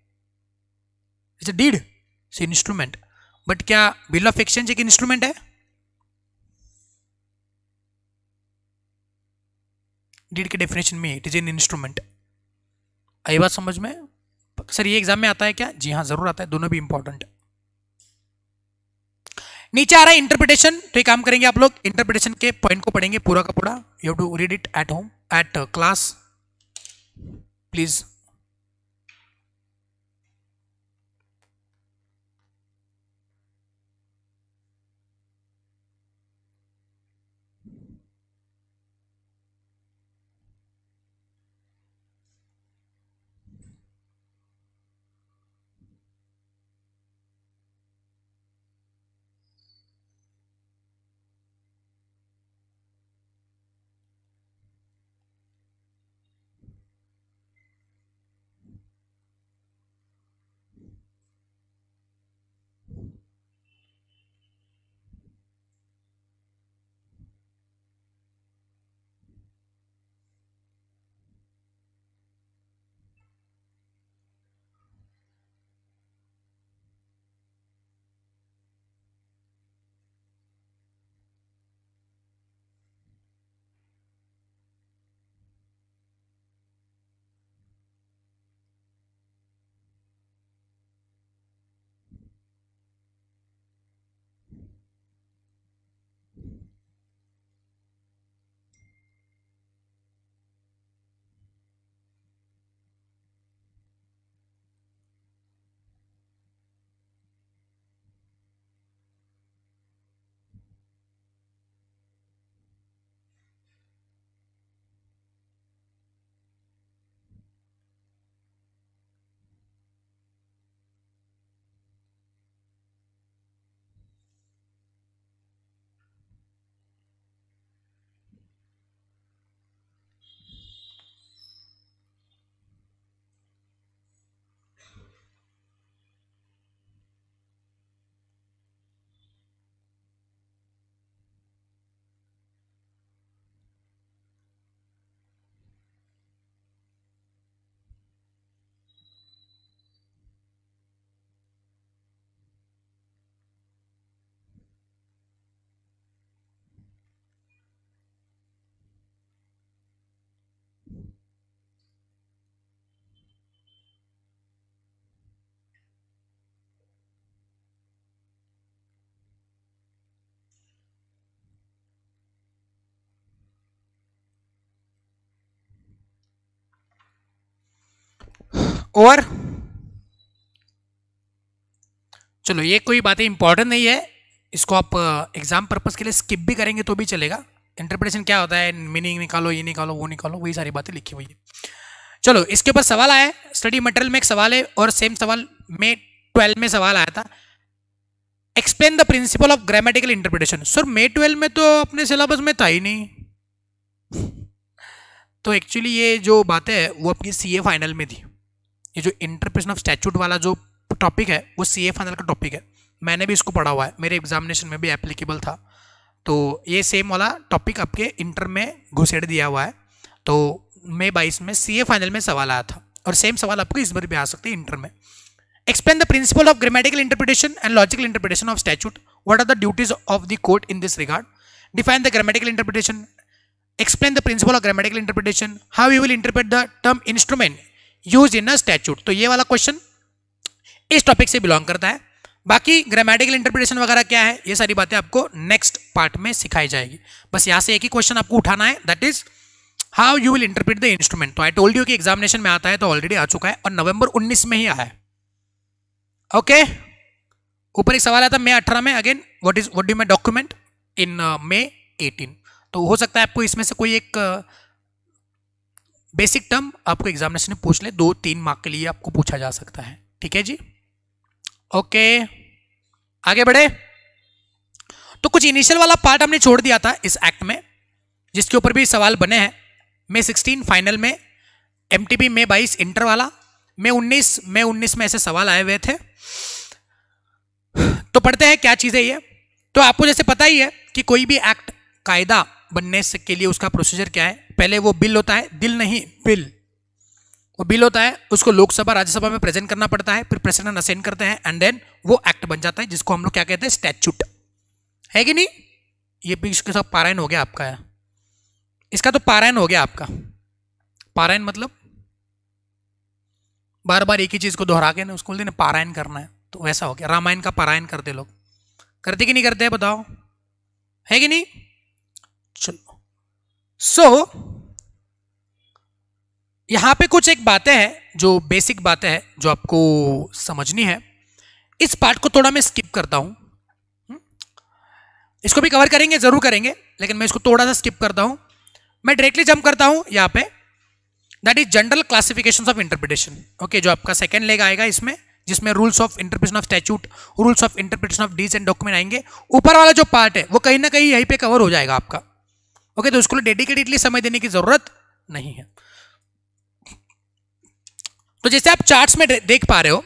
इट्स डीड इंस्ट्रूमेंट बट क्या बिल ऑफ एक्सचेंज एक इंस्ट्रूमेंट है डीड के डेफिनेशन में इट इज़ एन इंस्ट्रूमेंट आई बात समझ में सर ये एग्जाम में आता है क्या जी हाँ जरूर आता है दोनों भी इंपॉर्टेंट नीचे आ रहा है इंटरप्रिटेशन तो ये काम करेंगे आप लोग इंटरप्रिटेशन के पॉइंट को पढ़ेंगे पूरा का पूरा you have to read it at home at class please और चलो ये कोई बातें इंपॉर्टेंट नहीं है इसको आप एग्जाम पर्पज के लिए स्किप भी करेंगे तो भी चलेगा इंटरप्रिटेशन क्या होता है मीनिंग निकालो ये निकालो वो निकालो वही सारी बातें लिखी हुई है चलो इसके ऊपर सवाल आया स्टडी मटेरियल में एक सवाल है और सेम सवाल में ट्वेल्व में सवाल आया था explain the principle of grammatical interpretation sir May twelve में तो अपने सिलेबस में था ही नहीं तो एक्चुअली ये जो बातें है वो आपकी सी फाइनल में थी ये जो इंटरप्रेशन ऑफ स्टैचूट वाला जो टॉपिक है वो सी ए फाइनल का टॉपिक है मैंने भी इसको पढ़ा हुआ है मेरे एग्जामिनेशन में भी एप्लीकेबल था तो ये सेम वाला टॉपिक आपके इंटर में घुसेड़ दिया हुआ है तो मई बाईस में सी ए फाइनल में सवाल आया था और सेम सवाल आपको इस बार भी आ सकते हैं इंटर में explain the principle of grammatical interpretation and logical interpretation of statute what are the duties of the court in this regard define the grammatical interpretation explain the principle of grammatical interpretation how you will interpret the term instrument use in a statute तो ये वाला question इस topic से belong करता है बाकी grammatical interpretation वगैरह क्या है ये सारी बातें आपको नेक्स्ट पार्ट में सिखाई जाएगी बस यहाँ से एक ही क्वेश्चन आपको उठाना है that is how you will interpret the instrument तो आई टोल्ड यू कि एग्जामिनेशन में आता है तो ऑलरेडी आ चुका है और नवंबर 19 में ही आया है ओके ऊपर एक सवाल आता है मई अठारह में again what is what do my document in May eighteen तो हो सकता है आपको इसमें से कोई एक uh, बेसिक टर्म आपको एग्जामिनेशन में पूछ ले दो तीन मार्क के लिए आपको पूछा जा सकता है ठीक है जी ओके आगे बढ़े तो कुछ इनिशियल वाला पार्ट हमने छोड़ दिया था इस एक्ट में जिसके ऊपर भी सवाल बने हैं मे सिक्सटीन फाइनल में एम टी मे बाईस इंटर वाला मे उन्नीस मे उन्नीस में ऐसे सवाल आए हुए थे तो पढ़ते हैं क्या चीज़ है ये तो आपको जैसे पता ही है कि कोई भी एक्ट कायदा बनने से के लिए उसका प्रोसीजर क्या है पहले वो बिल होता है दिल नहीं बिल वो बिल होता है उसको लोकसभा राज्यसभा में प्रेजेंट करना पड़ता है फिर प्रेसिडेंट असेंड करते हैं एंड देन वो एक्ट बन जाता है जिसको हम लोग क्या कहते हैं स्टैचूट है कि नहीं ये भी इसके साथ पारायण हो गया आपका है इसका तो पारायण हो गया आपका पारायण मतलब बार बार एक ही चीज़ को दोहरा के ना उसको बोलते ना पारायण करना है तो वैसा हो गया रामायण का पारायण करते लोग करते कि नहीं करते है बताओ है कि नहीं चलो सो so, यहाँ पे कुछ एक बातें हैं जो बेसिक बातें हैं जो आपको समझनी है इस पार्ट को थोड़ा मैं स्किप करता हूँ हम्म। इसको भी कवर करेंगे ज़रूर करेंगे लेकिन मैं इसको थोड़ा सा स्किप करता हूँ मैं डायरेक्टली जंप करता हूँ यहाँ पे that is general classification of interpretation okay जो आपका सेकेंड लेग आएगा इसमें जिसमें rules of interpretation of statute rules of interpretation of deeds and document आएंगे ऊपर वाला जो पार्ट है वो कहीं ना कहीं यहीं पर कवर हो जाएगा आपका ओके okay, तो उसको डेडिकेटेडली समय देने की ज़रूरत नहीं है तो जैसे आप चार्ट्स में देख पा रहे हो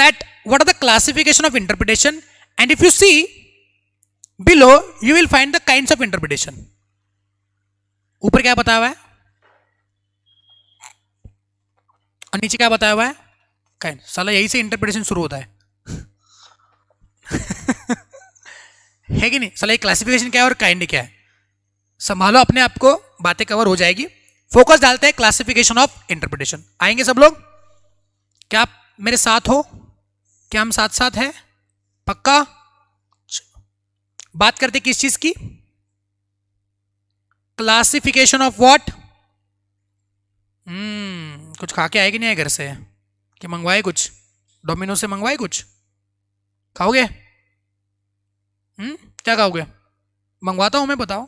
that what are the classification of interpretation and if you see below you will find the kind of interpretation ऊपर क्या बताया हुआ है और नीचे क्या बताया हुआ है काइंड साला यही से इंटरप्रिटेशन शुरू होता है है कि नहीं साला ये क्लासिफिकेशन क्या है और काइंड क्या है संभालो अपने आप को बातें कवर हो जाएगी फोकस डालते हैं क्लासिफिकेशन ऑफ इंटरप्रिटेशन आएंगे सब लोग क्या आप मेरे साथ हो क्या हम साथ साथ हैं पक्का बात करते किस चीज की क्लासिफिकेशन ऑफ व्हाट हम्म कुछ खा के आए कि नहीं आए घर से कि मंगवाए कुछ डोमिनो से मंगवाए कुछ खाओगे हम्म क्या खाओगे मंगवाता हूं मैं बताओ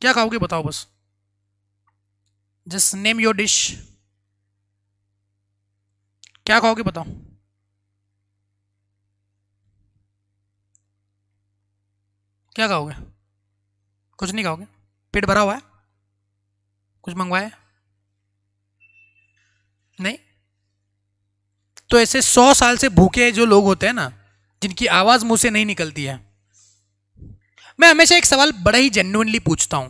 क्या खाओगे बताओ बस जस्ट नेम योर डिश क्या कहोगे बताओ क्या कहोगे कुछ नहीं कहोगे पेट भरा हुआ है कुछ मंगवाया नहीं तो ऐसे सौ साल से भूखे जो लोग होते हैं ना जिनकी आवाज़ मुंह से नहीं निकलती है मैं हमेशा एक सवाल बड़ा ही जेन्युनली पूछता हूं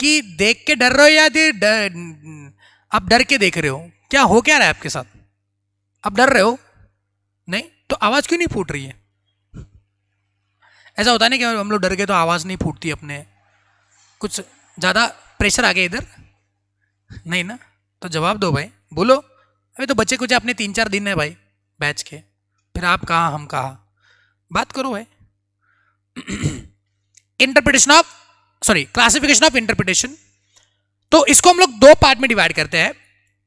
कि देख के डर रहे हो या फिर आप डर के देख रहे हो क्या हो क्या रहा है आपके साथ आप डर रहे हो नहीं तो आवाज़ क्यों नहीं फूट रही है ऐसा होता नहीं कि हम लोग डर गए तो आवाज़ नहीं फूटती अपने कुछ ज़्यादा प्रेशर आ गया इधर नहीं ना तो जवाब दो भाई बोलो अभी तो बच्चे कुछ अपने तीन चार दिन है भाई बैच के फिर आप कहा हम कहा बात करो भाई interpretation of sorry classification of interpretation तो इसको हम लोग दो पार्ट में डिवाइड करते हैं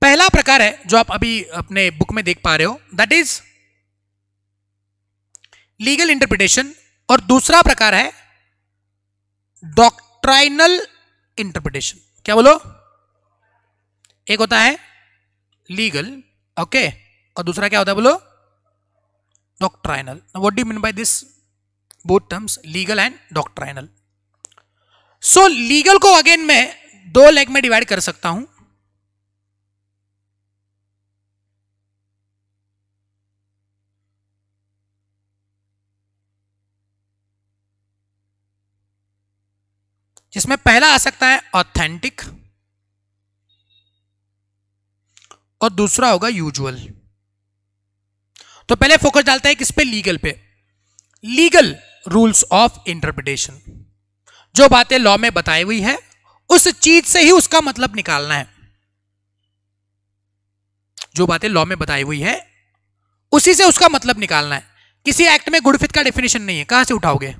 पहला प्रकार है जो आप अभी अपने बुक में देख पा रहे हो दैट इज लीगल इंटरप्रिटेशन और दूसरा प्रकार है डॉक्ट्राइनल इंटरप्रिटेशन क्या बोलो एक होता है लीगल ओके okay, और दूसरा क्या होता है बोलो doctrinal what do mean by this both terms legal and doctrinal so legal को अगेन मैं दो लेग में डिवाइड कर सकता हूं जिसमें पहला आ सकता है ऑथेंटिक और दूसरा होगा यूजुअल तो पहले फोकस डालता है किस पे लीगल पे लीगल रूल्स ऑफ इंटरप्रिटेशन जो बातें लॉ में बताई हुई है उस चीज से ही उसका मतलब निकालना है जो बातें लॉ में बताई हुई है उसी से उसका मतलब निकालना है किसी एक्ट में गुडफित का डेफिनेशन नहीं है कहां से उठाओगे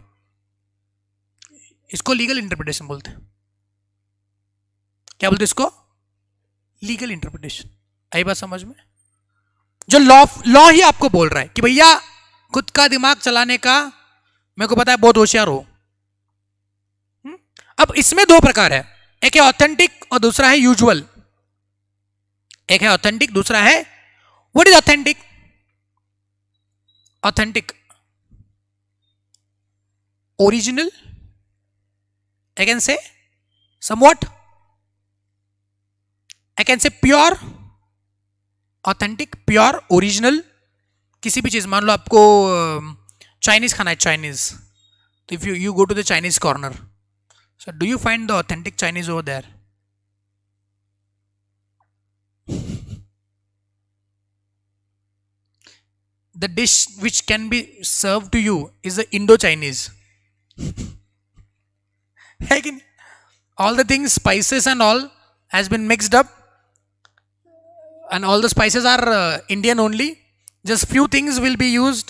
इसको लीगल इंटरप्रिटेशन बोलते हैं क्या बोलते हैं इसको लीगल इंटरप्रिटेशन आई बात समझ में जो लॉ लॉ ही आपको बोल रहा है कि भैया खुद का दिमाग चलाने का मेरे को पता है बहुत होशियार हो हम्म? अब इसमें दो प्रकार है एक है ऑथेंटिक और दूसरा है यूजुअल एक है ऑथेंटिक दूसरा है what is authentic authentic original I can say somewhat, I can say pure, authentic, pure, original, किसी भी चीज़ मान लो आपको चाइनीज़ खाना है चाइनीज़ तो if you you go to the Chinese corner so do you find the authentic Chinese over there the dish which can be served to you is the Indo-Chinese. है कि नहीं all the things spices and all has been mixed up and all the spices are Indian only just few things will be use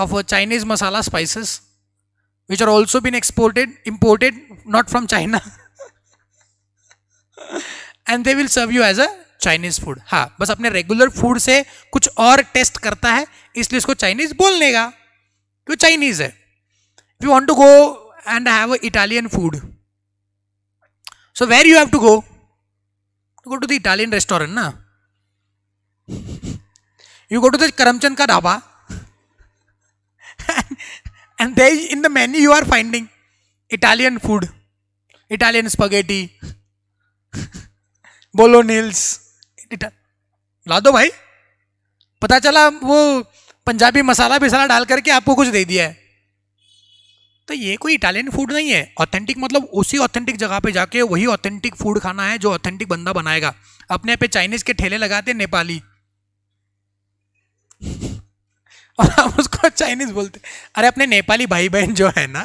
of Chinese masala spices which are also been exported imported not from China and they will serve you as a Chinese food हाँ बस अपने regular food से कुछ और test करता है इसलिए उसको चाइनीज बोल लेगा क्यों चाइनीज है you want to go and have Italian food. So where you have to go? To go to the Italian restaurant, na? You go to the Karamchand ka dhaba, and, and there in the menu you are finding Italian food, Italian spaghetti, bolognese ला दो भाई पता चला वो पंजाबी मसाला बिसाला डाल करके आपको कुछ दे दिया है तो ये कोई इटालियन फूड नहीं है ऑथेंटिक मतलब उसी ऑथेंटिक जगह पे जाके वही ऑथेंटिक फूड खाना है जो ऑथेंटिक बंदा बनाएगा अपने पे चाइनीज के ठेले लगाते नेपाली और हम उसको चाइनीज बोलते अरे अपने नेपाली भाई बहन जो है ना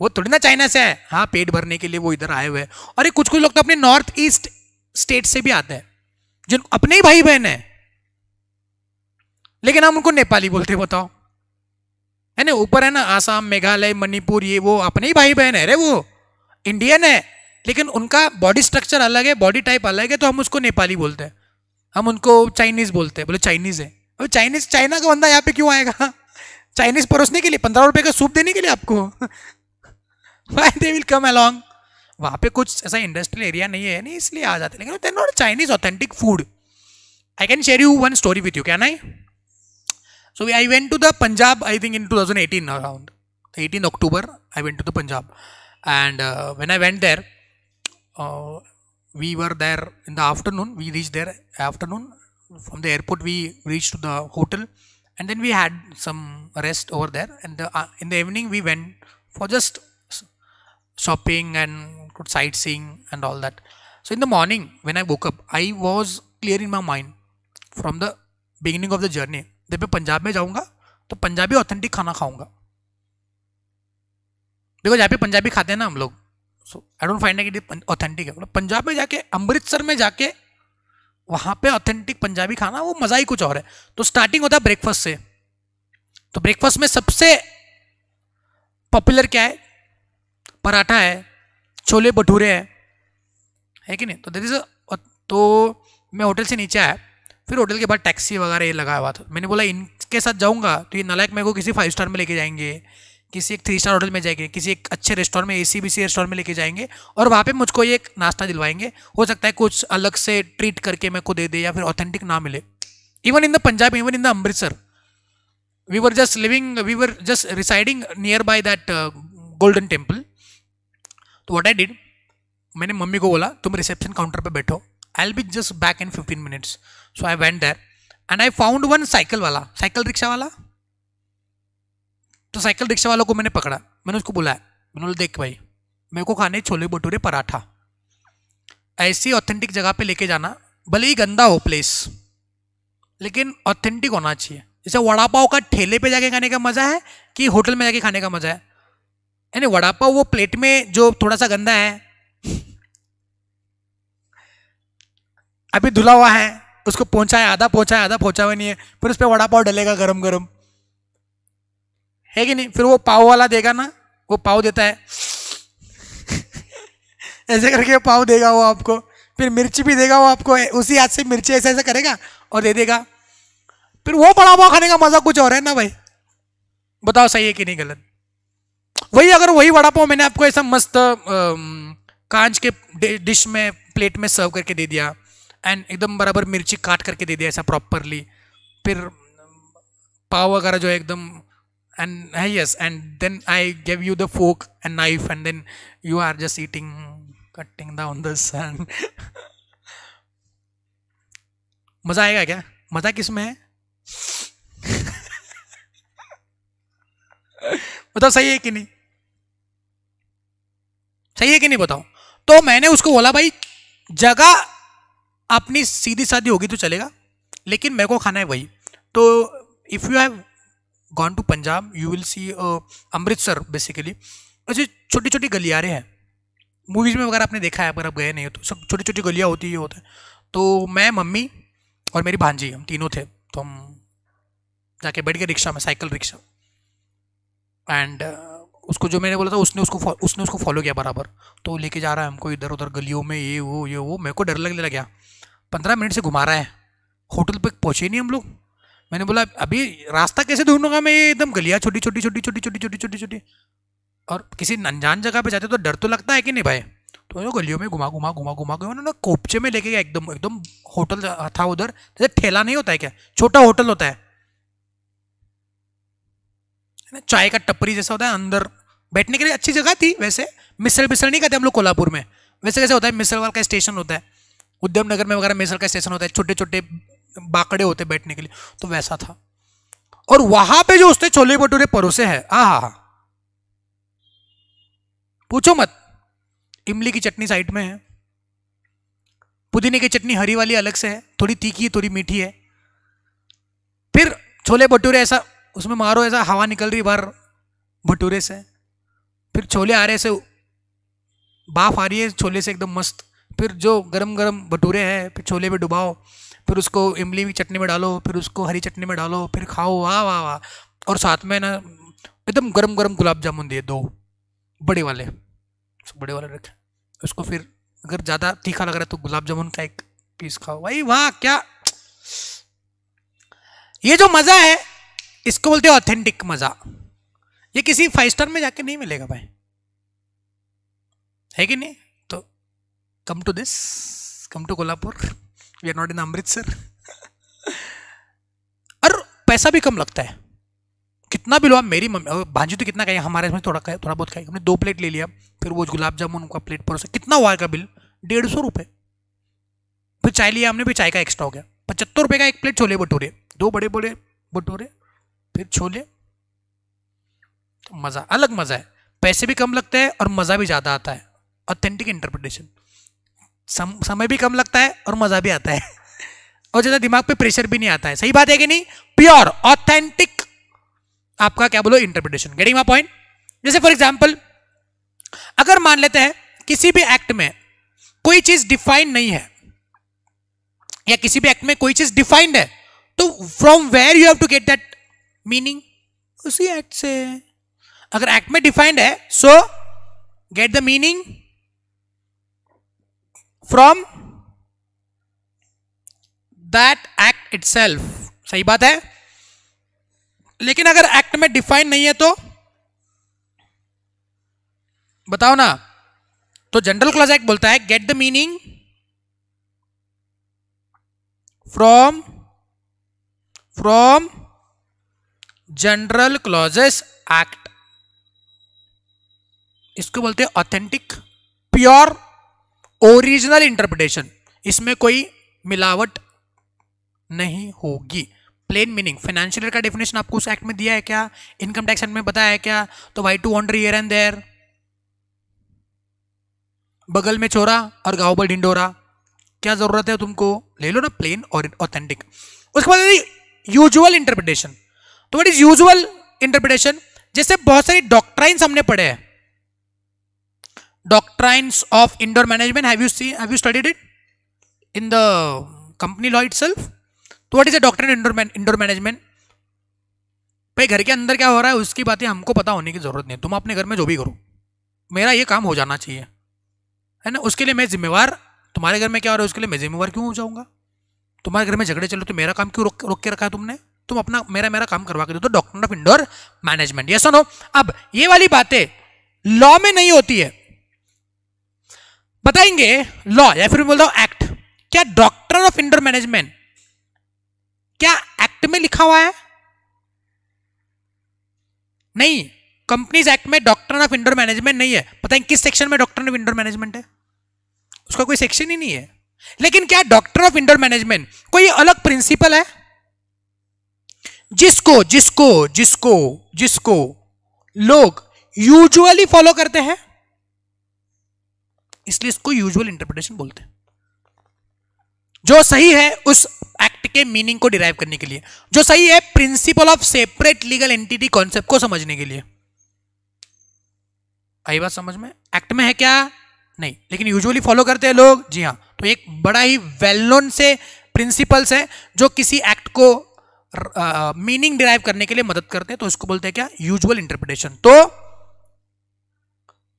वो थोड़ी ना चाइना से है हाँ पेट भरने के लिए वो इधर आए हुए हैं और ये कुछ कुछ लोग तो अपने नॉर्थ ईस्ट स्टेट से भी आते हैं जिन अपने ही भाई बहन है लेकिन हम उनको नेपाली बोलते बताओ है ना ऊपर है ना आसाम मेघालय मणिपुर ये वो अपने ही भाई बहन है रे वो इंडियन है लेकिन उनका बॉडी स्ट्रक्चर अलग है बॉडी टाइप अलग है तो हम उसको नेपाली बोलते हैं हम उनको चाइनीज़ बोलते हैं बोले चाइनीज़ है अब चाइनीज़ चाइना का बंदा यहाँ पे क्यों आएगा चाइनीज़ परोसने के लिए पंद्रह रुपये का सूप देने के लिए आपको why they will come along वहाँ पे कुछ ऐसा इंडस्ट्रियल एरिया नहीं है नहीं इसलिए आ जाते लेकिन not Chinese authentic food I can share you one story with you can I So I went to the Punjab, I think in 2018 around 18 October, I went to the Punjab, and uh, when I went there, uh, we were there in the afternoon. We reached there afternoon. From the airport, we reached to the hotel, and then we had some rest over there. And the, uh, in the evening, we went for just shopping and sightseeing and all that. So in the morning, when I woke up, I was clear in my mind from the beginning of the journey जब मैं पंजाब में जाऊँगा तो Punjabi authentic खाना खाऊंगा देखो जहाँ पे पंजाबी खाते हैं ना हम लोग सो आई डोंट फाइंड कि ऑथेंटिक है मतलब पंजाब में जाके अमृतसर में जाके वहाँ पे ऑथेंटिक पंजाबी खाना वो मज़ा ही कुछ और है तो स्टार्टिंग होता है ब्रेकफास्ट से तो ब्रेकफास्ट में सबसे पॉपुलर क्या है पराठा है छोले भटूरे हैं है कि नहीं तो दैट इज़ तो मैं होटल से नीचे आया फिर होटल के बाद टैक्सी वगैरह ये लगा हुआ था मैंने बोला इनके साथ जाऊँगा तो ये नलायक मेरे को किसी फाइव स्टार में लेके जाएंगे किसी एक थ्री स्टार होटल में जाएंगे किसी एक अच्छे रेस्टोरेंट में ए सी बी सी रेस्टोरेंट में लेके जाएंगे और वहाँ पे मुझको ये एक नाश्ता दिलवाएंगे हो सकता है कुछ अलग से ट्रीट करके मेरे को दे दे या फिर ऑथेंटिक ना मिले even in the Punjab even in the Amritsar we were just living we were just residing near by that Golden Temple तो वट आई डिड मैंने मम्मी को बोला तुम रिसेप्शन काउंटर पर बैठो I'll be just back in 15 minutes. So I went there and I found one cycle वाला cycle rickshaw वाला तो साइकिल रिक्शा वालों को मैंने पकड़ा मैंने उसको बुलाया मैंने बोला देख भाई मेरे को खाने छोले भटूरे पराठा ऐसी ऑथेंटिक जगह पे लेके जाना भले ही गंदा हो प्लेस लेकिन ऑथेंटिक होना चाहिए जैसे वड़ा पाव का ठेले पे जाके खाने का मज़ा है कि होटल में जाके खाने का मज़ा है यानी वड़ा पाव वो प्लेट में जो थोड़ा सा गंदा है अभी धुला हुआ है उसको है आधा है आधा पहुंचा हुआ नहीं है फिर उस पर वड़ा पाव डलेगा गरम गरम है कि नहीं फिर वो पाव वाला देगा ना वो पाव देता है ऐसे करके पाव देगा वो आपको फिर मिर्ची भी देगा वो आपको उसी हाथ से मिर्ची ऐसे ऐसे करेगा और दे देगा फिर वो बड़ा पाव खाने का मजा कुछ और है ना भाई बताओ सही है कि नहीं गलत वही अगर वही वड़ा पाव मैंने आपको ऐसा मस्त कांच के डिश में प्लेट में सर्व करके दे दिया एंड एकदम बराबर मिर्ची काट करके दे दिया ऐसा प्रॉपरली फिर um, पाव वगैरह जो है एकदम and yes and then I gave you the fork and knife and then you are just eating cutting down the sun मज़ा आएगा क्या मज़ा किस में है बताओ सही है कि नहीं सही है कि नहीं बताओ तो मैंने उसको बोला भाई जगह अपनी सीधी सादी होगी तो चलेगा लेकिन मेरे को खाना है वही तो if you have gone to Punjab you will see Amritsar basically ऐसे छोटी छोटी गलियारे हैं मूवीज़ में वगैरह आपने देखा है अगर आप गए नहीं हो तो सब छोटी छोटी गलियाँ होती ही होते हैं तो मैं मम्मी और मेरी भांजी हम तीनों थे तो हम जाके बैठ गए रिक्शा में साइकिल रिक्शा एंड uh, उसको जो मैंने बोला था उसने उसको उसने उसको फॉलो किया बराबर तो लेके जा रहा है हमको इधर उधर गलियों में ये वो ये वो मेरे को डर लगने लगा पंद्रह मिनट से घुमा रहा है होटल पर पहुँचे नहीं हम लोग मैंने बोला अभी रास्ता कैसे ढूंढूंगा मैं ये एकदम गलियाँ छोटी छोटी छोटी छोटी छोटी छोटी छोटी छोटी और किसी अनजान जगह पे जाते तो डर तो लगता है कि नहीं भाई तो वो गलियों में घुमा घुमा घुमा घुमा के उन्होंने कोपचे में लेके गया एकदम एकदम होटल था उधर जैसे ठेला नहीं होता है क्या छोटा होटल होता है चाय का टपरी जैसा होता है अंदर बैठने के लिए अच्छी जगह थी वैसे मिसल बिसल नहीं कहते हम लोग कोल्हापुर में वैसे कैसे होता है मिसल वाल का स्टेशन होता है उद्यम नगर में वगैरह मेसर का स्टेशन होता है छोटे छोटे बाकड़े होते बैठने के लिए तो वैसा था और वहां पे जो उसने छोले भटूरे परोसे हैं आ हाँ, हा हा पूछो मत इमली की चटनी साइड में है पुदीने की चटनी हरी वाली अलग से है थोड़ी तीखी है थोड़ी मीठी है फिर छोले भटूरे ऐसा उसमें मारो ऐसा हवा निकल रही बाहर भटूरे से फिर छोले आ रहे से बाफ आ रही है छोले से एकदम मस्त फिर जो गरम गरम भटूरे हैं फिर छोले में डुबाओ फिर उसको इमली की चटनी में डालो फिर उसको हरी चटनी में डालो फिर खाओ वाह वाह वाह और साथ में ना एकदम गरम गरम गुलाब जामुन दिए दो बड़े वाले बड़े वाले रखे उसको फिर अगर ज़्यादा तीखा लग रहा है तो गुलाब जामुन का एक पीस खाओ भाई वाह क्या ये जो मज़ा है इसको बोलते हैं ऑथेंटिक मज़ा ये किसी फाइव स्टार में जाके नहीं मिलेगा भाई है कि नहीं come to this come to kolhapur we are not in amritsar और पैसा भी कम लगता है कितना भी लो मेरी मम्मी भांजी तो कितना खाई हमारे इसमें थोड़ा खाए थोड़ा बहुत खाई हमने दो प्लेट ले लिया फिर वो गुलाब जामुन का प्लेट परोसा कितना हुआ का बिल डेढ़ सौ रुपये फिर चाय लिया हमने भी चाय का एक्स्ट्रा हो गया पचहत्तर रुपये का एक प्लेट छोले भटूरे दो बड़े बड़े भटूरे फिर छोले तो मज़ा अलग मज़ा है पैसे भी कम लगते हैं और मज़ा भी ज़्यादा आता है ऑथेंटिक इंटरप्रिटेशन सम, समय भी कम लगता है और मजा भी आता है और ज्यादा दिमाग पे प्रेशर भी नहीं आता है सही बात है कि नहीं प्योर ऑथेंटिक आपका क्या बोलो इंटरप्रिटेशन गेटिंग माई पॉइंट जैसे फॉर एग्जाम्पल अगर मान लेते हैं किसी भी एक्ट में कोई चीज डिफाइंड नहीं है या किसी भी एक्ट में कोई चीज डिफाइंड है तो from where you have to get that meaning उसी एक्ट से अगर एक्ट में डिफाइंड है so get the meaning from that act it सही बात है लेकिन अगर एक्ट में डिफाइन नहीं है तो बताओ ना तो जनरल क्लॉज एक्ट बोलता है get the meaning from from general clauses act इसको बोलते हैं ऑथेंटिक प्योर ओरिजिनल इंटरप्रिटेशन इसमें कोई मिलावट नहीं होगी प्लेन मीनिंग फाइनेंशियल का डेफिनेशन आपको उस एक्ट में दिया है क्या इनकम टैक्स एक्ट में बताया है क्या तो why to wander here and there बगल में चोरा और गाँव पर ढिंडोरा क्या जरूरत है तुमको ले लो ना प्लेन और ऑथेंटिक उसके बाद यूजुअल इंटरप्रिटेशन तो वट इज यूजुअल इंटरप्रिटेशन जैसे बहुत सारी डॉक्ट्राइन हमने पढ़े हैं doctrines of indoor management have you seen have you studied it in the company law itself तो is the is a doctrine man, indoor management भाई घर के अंदर क्या हो रहा है उसकी बातें हमको पता होने की ज़रूरत नहीं तुम अपने घर में जो भी करो मेरा ये काम हो जाना चाहिए है ना उसके लिए मैं जिम्मेवार तुम्हारे घर में क्या हो रहा है उसके लिए मैं जिम्मेवार क्यों हो जाऊँगा तुम्हारे घर में झगड़े चलो तो मेरा काम क्यों रोक रोक के रखा है तुमने तुम अपना मेरा मेरा काम करवा के दो तो डॉक्टर ऑफ इंडोर मैनेजमेंट ये सुनो अब ये वाली बातें लॉ में नहीं होती है बताएंगे लॉ या फिर बोलता हूं एक्ट क्या डॉक्टर ऑफ इंडोर मैनेजमेंट क्या एक्ट में लिखा हुआ है नहीं कंपनीज एक्ट में डॉक्टर ऑफ इंडोर मैनेजमेंट नहीं है पता है किस सेक्शन में डॉक्टर ऑफ इंडोर मैनेजमेंट है उसका कोई सेक्शन ही नहीं है लेकिन क्या डॉक्टर ऑफ इंडोर मैनेजमेंट कोई अलग प्रिंसिपल है जिसको जिसको जिसको जिसको लोग यूजुअली फॉलो करते हैं इसलिए इसको यूजुअल इंटरप्रिटेशन बोलते हैं जो सही है उस एक्ट के मीनिंग को डिराइव करने के लिए जो सही है principle of separate legal entity concept को समझने के लिए आई बात समझ में एक्ट में है क्या नहीं लेकिन यूजुअली फॉलो करते हैं लोग जी हाँ तो एक बड़ा ही वेल नोन से प्रिंसिपल्स है जो किसी एक्ट को मीनिंग uh, डिराइव करने के लिए मदद करते हैं तो इसको बोलते हैं क्या यूजुअल इंटरप्रिटेशन तो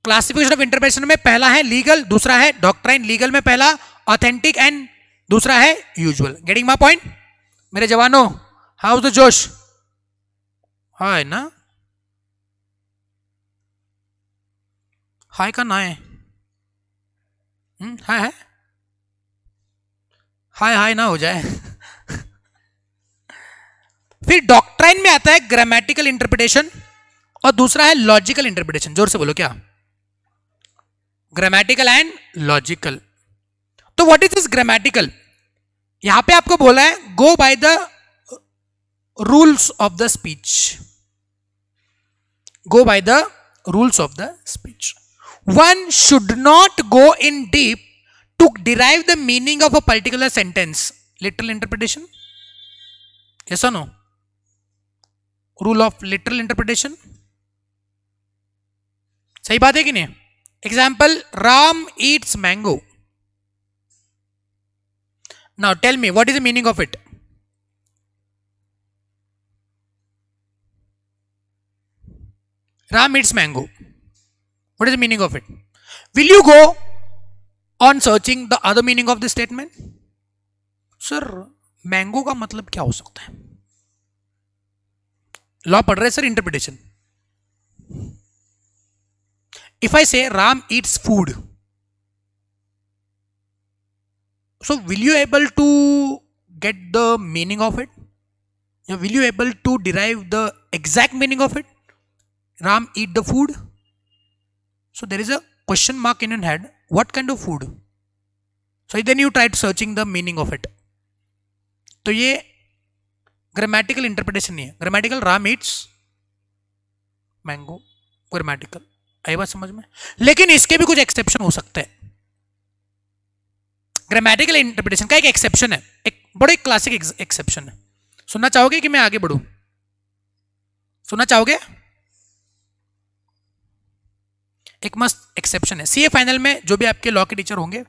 क्लासिफिकेशन ऑफ इंटरप्रेशन में पहला है लीगल दूसरा है डॉक्ट्राइन लीगल में पहला ऑथेंटिक एंड दूसरा है यूजुअल गेटिंग माई पॉइंट मेरे जवानों हाउ द जोश हाय ना हाय का ना है हम्म, हाय है हाय हाय ना हो जाए फिर डॉक्ट्राइन में आता है ग्रामेटिकल इंटरप्रिटेशन और दूसरा है लॉजिकल इंटरप्रिटेशन जोर से बोलो क्या ग्रामेटिकल एंड लॉजिकल तो व्हाट इज दिस ग्रामेटिकल यहां पे आपको बोला है go by the rules of the speech go by the rules of the speech one should not go in deep to derive the meaning of a particular sentence literal interpretation कैसा no rule of literal interpretation सही बात है कि नहीं Example, Ram eats mango. Now tell me, what is the meaning of it? Ram eats mango. What is the meaning of it? Will you go on searching the other meaning of the statement? Sir, mango ka matlab kya ho sakta hai law पढ़ rahe sir interpretation if I say Ram eats food, so will you able to get the meaning of it? Will you able to derive the exact meaning of it? Ram eat the food. So there is a question mark in your head. What kind of food? So then you tried searching the meaning of it. So ये grammatical interpretation नहीं है grammatical Ram it's mango आई बात समझ में लेकिन इसके भी कुछ एक्सेप्शन हो सकते हैं ग्रामेटिकल इंटरप्रिटेशन का एक एक्सेप्शन है एक बड़े क्लासिक एक्सेप्शन है सुनना चाहोगे कि मैं आगे बढ़ू सुनना चाहोगे एक मस्त एक्सेप्शन है सीए फाइनल में जो भी आपके लॉ के टीचर होंगे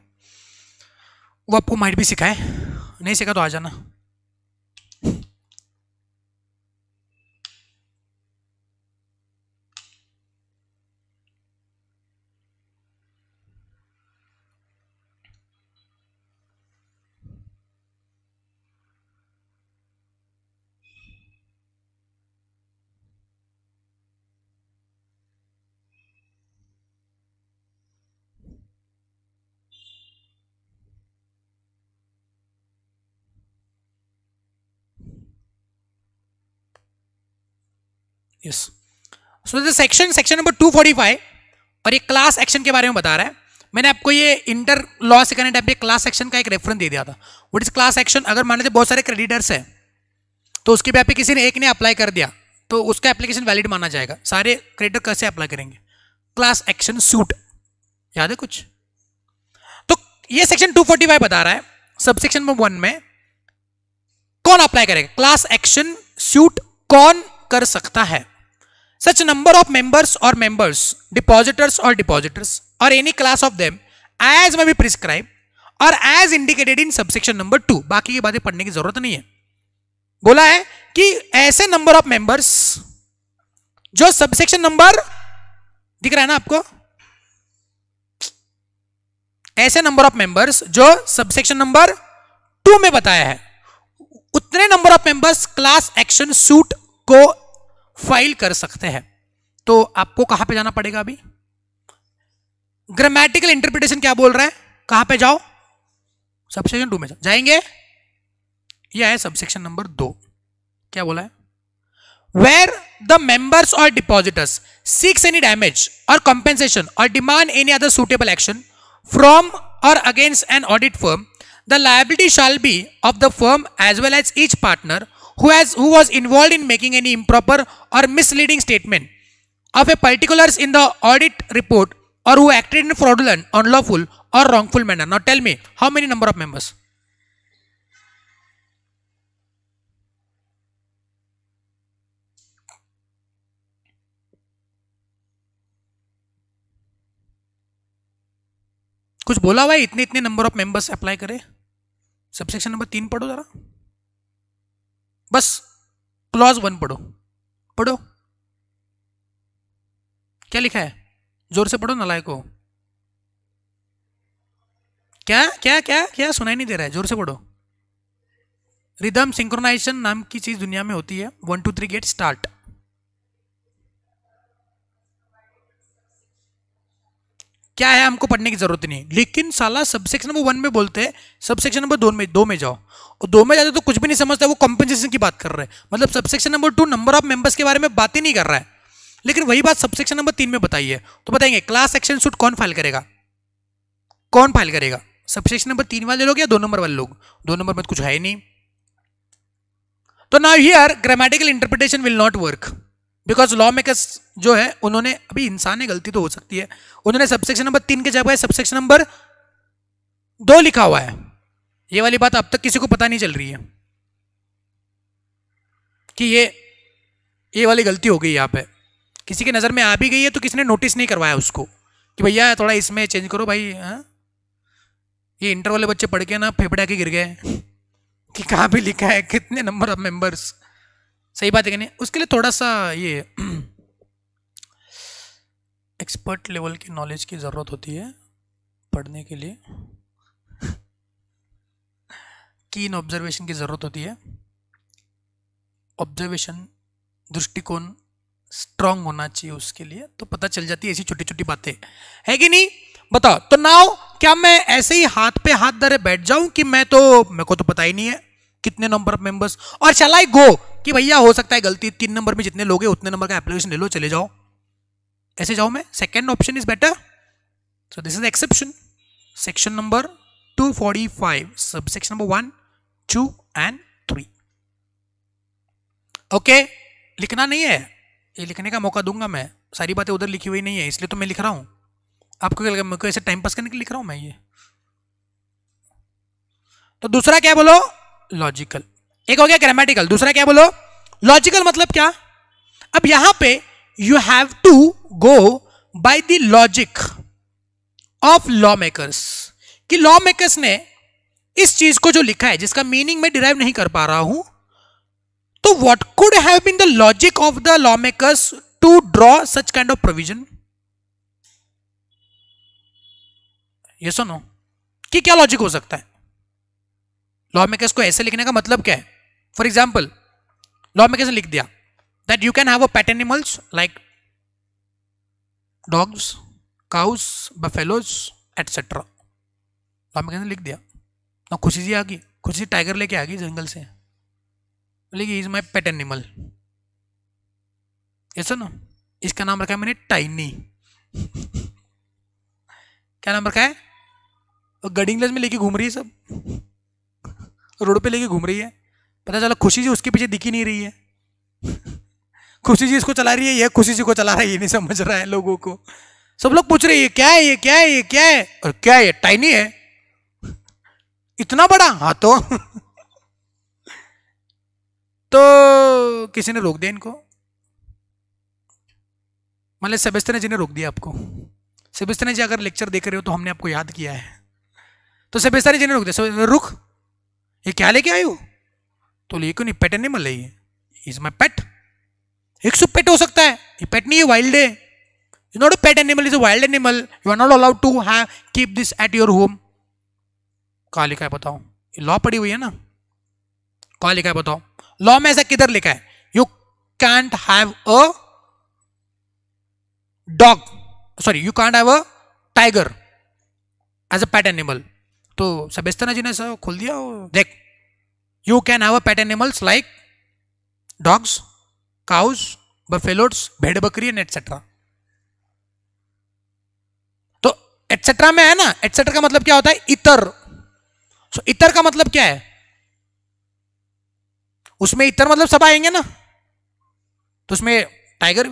वो आपको माइंड भी सिखाए नहीं सीखा तो आ जाना yes so the section section number 245 और एक क्लास एक्शन के बारे में बता रहा है मैंने आपको ये इंटर लॉ से कनेक्ट अपने क्लास एक्शन का एक रेफरेंस दे दिया था वट इज क्लास एक्शन अगर मान लेते बहुत सारे क्रेडिटर्स हैं तो उसके पे किसी ने एक ने अप्लाई कर दिया तो उसका एप्लीकेशन वैलिड माना जाएगा सारे क्रेडिटर कैसे अप्लाई करेंगे क्लास एक्शन सूट याद है कुछ तो ये सेक्शन 245 बता रहा है सब सेक्शन नंबर वन में कौन अप्लाई करेगा क्लास एक्शन सूट कौन कर सकता है Such number of members or members, depositors or depositors, or any class of them, as may be prescribed, और as indicated in subsection number two बाकी की बातें पढ़ने की जरूरत नहीं है बोला है कि ऐसे नंबर ऑफ मेंबर्स जो सबसेक्शन नंबर दिख रहा है ना आपको ऐसे नंबर ऑफ मेंबर्स जो सबसेक्शन नंबर टू में बताया है उतने number of members class action suit को फाइल कर सकते हैं तो आपको कहां पे जाना पड़ेगा अभी ग्रामेटिकल इंटरप्रिटेशन क्या बोल रहा है कहां पे जाओ सबसेक्शन टू में जाओ जाएंगे यह है सबसेक्शन नंबर दो क्या बोला है where the members or depositors seeks any damage or compensation or demand any other suitable action from or against an audit firm the liability shall be of the firm as well as each partner who has who was involved in making any improper or misleading statement of a particulars in the audit report or who acted in fraudulent, unlawful or wrongful manner. Now tell me, how many number of members? कुछ बोला हुआ है इतने इतने number of members apply करें subsection number तीन पढ़ो जरा बस क्लॉज वन पढ़ो पढ़ो क्या लिखा है जोर से पढ़ो नलायक हो क्या क्या क्या क्या सुनाई नहीं दे रहा है जोर से पढ़ो रिदम सिंक्रोनाइजेशन नाम की चीज दुनिया में होती है one two three get start क्या है हमको पढ़ने की जरूरत नहीं लेकिन साला सबसेक्शन नंबर वन में बोलते हैं सबसेक्शन नंबर दो में दो में जाओ और दो में जाते तो कुछ भी नहीं समझता वो कॉम्पनसेशन की बात कर रहे हैं मतलब subsection number two number of members के बारे में बात ही नहीं कर रहा है लेकिन वही बात सबसेक्शन नंबर तीन में बताइए तो बताएंगे क्लास एक्शन सूट कौन फाइल करेगा कौन फाइल करेगा सबसेक्शन नंबर तीन वाले लोग या दो नंबर वाले लोग दो नंबर में तो कुछ है ही नहीं तो now here grammatical interpretation will not work because law makers जो है उन्होंने अभी इंसान ने गलती तो हो सकती है उन्होंने सबसेक्शन नंबर तीन के जगह सबसेक्शन नंबर दो लिखा हुआ है ये वाली बात अब तक किसी को पता नहीं चल रही है कि ये ये वाली गलती हो गई यहाँ पे किसी की नज़र में आ भी गई है तो किसी ने नोटिस नहीं करवाया उसको कि भैया थोड़ा इसमें चेंज करो भाई हाँ ये इंटर वाले बच्चे पढ़ के ना फेफड़ा के गिर गए कि कहाँ पे लिखा है कितने नंबर ऑफ मेंबर्स सही बात है कि नहीं उसके लिए थोड़ा सा ये एक्सपर्ट लेवल की नॉलेज की ज़रूरत होती है पढ़ने के लिए कीन ऑब्जर्वेशन की ज़रूरत होती है ऑब्जर्वेशन दृष्टिकोण स्ट्रांग होना चाहिए उसके लिए तो पता चल जाती है ऐसी छोटी छोटी बातें है कि नहीं बताओ तो नाव क्या मैं ऐसे ही हाथ पे हाथ धरे बैठ जाऊं कि मैं तो मेरे को तो पता ही नहीं है कितने नंबर ऑफ मेंबर्स और चलाई गो कि भैया हो सकता है गलती तीन नंबर में जितने हैं उतने नंबर का एप्लीकेशन ले लो चले जाओ ऐसे जाओ मैं second option is better so this is exception section number two forty five subsection number one two and three okay लिखना नहीं है ये लिखने का मौका दूंगा मैं सारी बातें उधर लिखी हुई नहीं है इसलिए तो मैं लिख रहा हूँ आपको क्या लगा मेरे को ऐसे टाइम पास करने के लिए लिख रहा हूँ मैं ये तो दूसरा क्या बोलो लॉजिकल एक हो गया ग्रामेटिकल दूसरा क्या बोलो लॉजिकल मतलब क्या अब यहां पे you have to go by the logic of law makers कि लॉ मेकर्स ने इस चीज को जो लिखा है जिसका मीनिंग मैं डिराइव नहीं कर पा रहा हूं तो what could have been the logic of the law makers to draw such kind of provision ये सुनो कि क्या लॉजिक हो सकता है लॉ मेकर्स को ऐसे लिखने का मतलब क्या है फॉर एग्जाम्पल लॉ मेकर ने लिख दिया that you can have a pet animals like dogs cows buffaloes etcetera law maker ने लिख दिया ना खुशी जी आ गई खुशी टाइगर लेके आ गई जंगल से कि इज माई पेट एनिमल ऐसा ना इसका नाम रखा है मैंने टाइनी क्या नाम रखा है गडिंग में लेके घूम रही है सब रोड पे लेके घूम रही है पता चला खुशी जी उसके पीछे दिखी नहीं रही है खुशी जी इसको चला रही है यह खुशी जी को चला रहा है नहीं समझ रहा है लोगों को सब लोग पूछ रहे हैं ये क्या है ये क्या है ये क्या है और क्या है टाइनी है इतना बड़ा हाँ तो तो किसी ने रोक दिया इनको लिया मतलब सबिस्तर जी ने रोक दिया आपको सबिस्तर जी अगर लेक्चर देख रहे हो तो हमने आपको याद किया है तो सबिस्तर जी ने रोक दिया रुख ये क्या लेके आयु तो ये क्यों नहीं पेट एनिमल है ये इज माई पेट एक सौ पेट हो सकता है ये पेट नहीं है वाइल्ड है is not a pet animal is a wild animal you are not allowed to have keep this at your home कहा लिखा है बताओ ये लॉ पड़ी हुई है ना कहा लिखा है बताओ लॉ में ऐसा किधर लिखा है you can't have a dog sorry you can't have a tiger as a pet animal तो सबेस्तना जी ने सर खोल दिया देख you can have a pet animals like dogs cows buffaloes bed बकरी एंड एटसेट्रा तो एटसेट्रा में है ना एटसेट्रा का मतलब क्या होता है इतर सो so, इतर का मतलब क्या है उसमें इतर मतलब सब आएंगे ना तो उसमें टाइगर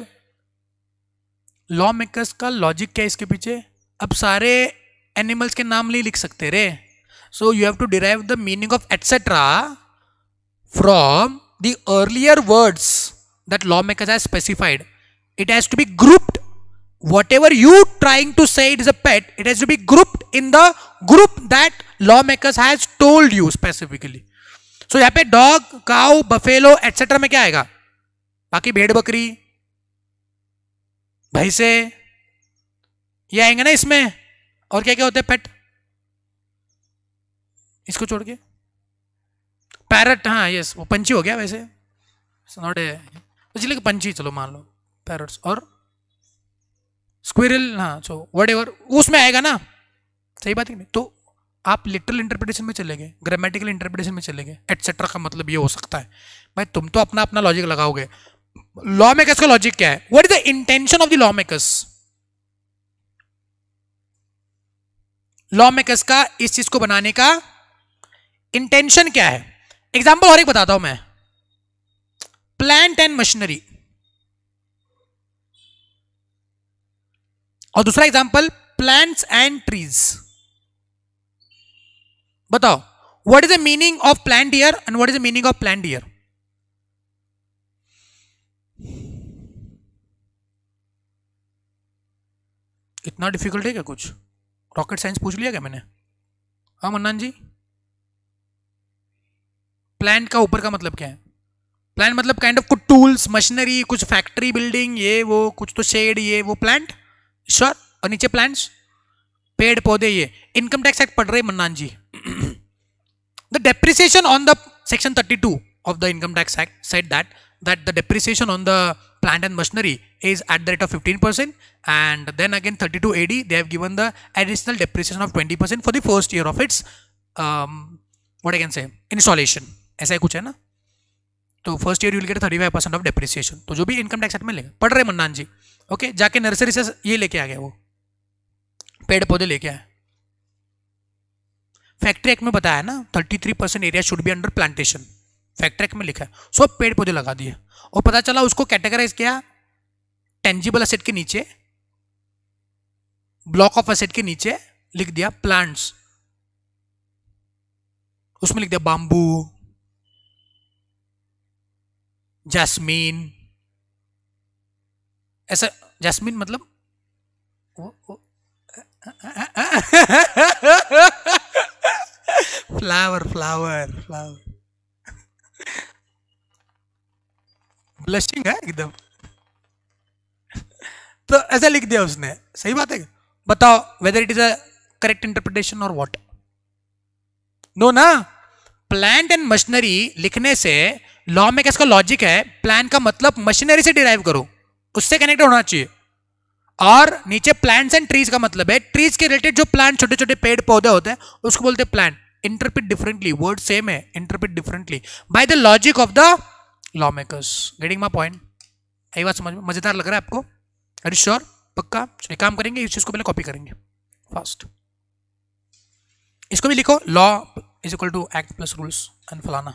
लॉ मेकर्स का लॉजिक क्या है इसके पीछे अब सारे एनिमल्स के नाम नहीं लिख सकते रे so you have to derive the meaning of etcetera from the earlier words that lawmakers has specified. It has to be grouped. Whatever you trying to say it is a pet, it has to be grouped in the group that lawmakers has told you specifically. so, यहाँ pe dog cow buffalo etc में kya aayega बाकी भेड़ बकरी भैंसे ये आएंगे ना इसमें और क्या क्या होते हैं पेट इसको छोड़ के पैरट हाँ यस वो पंछी हो गया वैसे इट्स नॉट ए चलिए पंछी चलो मान लो पैरट्स और स्क्विरल हाँ सो वट एवर उसमें आएगा ना सही बात है नहीं तो आप लिटरल इंटरप्रिटेशन में चले गए ग्रामेटिकल इंटरप्रिटेशन में चले गए एटसेट्रा का मतलब ये हो सकता है भाई तुम तो अपना अपना लॉजिक लगाओगे लॉ मेकर्स का लॉजिक क्या है what is the intention of the law makers law makers का इस चीज को बनाने का इंटेंशन क्या है एग्जाम्पल और एक बताता हूं मैं प्लांट एंड मशीनरी और दूसरा एग्जाम्पल प्लांट्स एंड ट्रीज बताओ what is the meaning of plant year and what is the meaning of plant year इतना डिफिकल्ट है क्या कुछ रॉकेट साइंस पूछ लिया क्या मैंने हाँ मन्नान जी प्लान का ऊपर का मतलब क्या है प्लान मतलब काइंड ऑफ कुछ टूल्स मशीनरी कुछ फैक्ट्री बिल्डिंग ये वो कुछ तो शेड ये वो प्लांट श्योर और नीचे प्लांट्स पेड़ पौधे ये इनकम टैक्स एक्ट पढ़ रहे Mannan ji the depreciation on the section thirty two of the income tax act said that that the depreciation on the plant and machinery is at the rate of fifteen percent and then again thirty two A D they have given the additional depreciation of twenty percent for the first year of its what again say installation ऐसा ही कुछ है ना तो first year you'll get thirty five percent of depreciation तो जो भी income tax act में लेगा पढ़ रहे मन्नान जी ओके जाके नर्सरी से ये लेके आ गया वो पेड़ पौधे लेके आए फैक्ट्री एक्ट में बताया ना thirty three percent area should be under plantation factory act में लिखा है सब पेड़ पौधे लगा दिए और पता चला उसको कैटेगराइज किया टेंजिबल असेट के नीचे ब्लॉक ऑफ असेट के नीचे लिख दिया प्लांट्स उसमें लिख दिया बाम्बू जैस्मीन ऐसा जैस्मीन मतलब फ्लावर फ्लावर फ्लावर ब्लशिंग है एकदम तो ऐसा लिख दिया उसने सही बात है बताओ whether it is a correct interpretation or what no ना प्लांट एंड मशीनरी लिखने से लॉ में कैसा लॉजिक है प्लान का मतलब मशीनरी से डिराइव करो उससे कनेक्ट होना चाहिए और नीचे प्लांट्स एंड ट्रीज का मतलब है ट्रीज के रिलेटेड जो प्लांट छोटे छोटे पेड़ पौधे होते हैं उसको बोलते हैं plant interpret differently word same है interpret differently by the logic of the law makers getting my point यही बात समझ में मजेदार लग रहा है आपको अरे श्योर पक्का चलिए काम करेंगे इस चीज को पहले कॉपी करेंगे फास्ट इसको भी लिखो law is equal to act plus rules and फलाना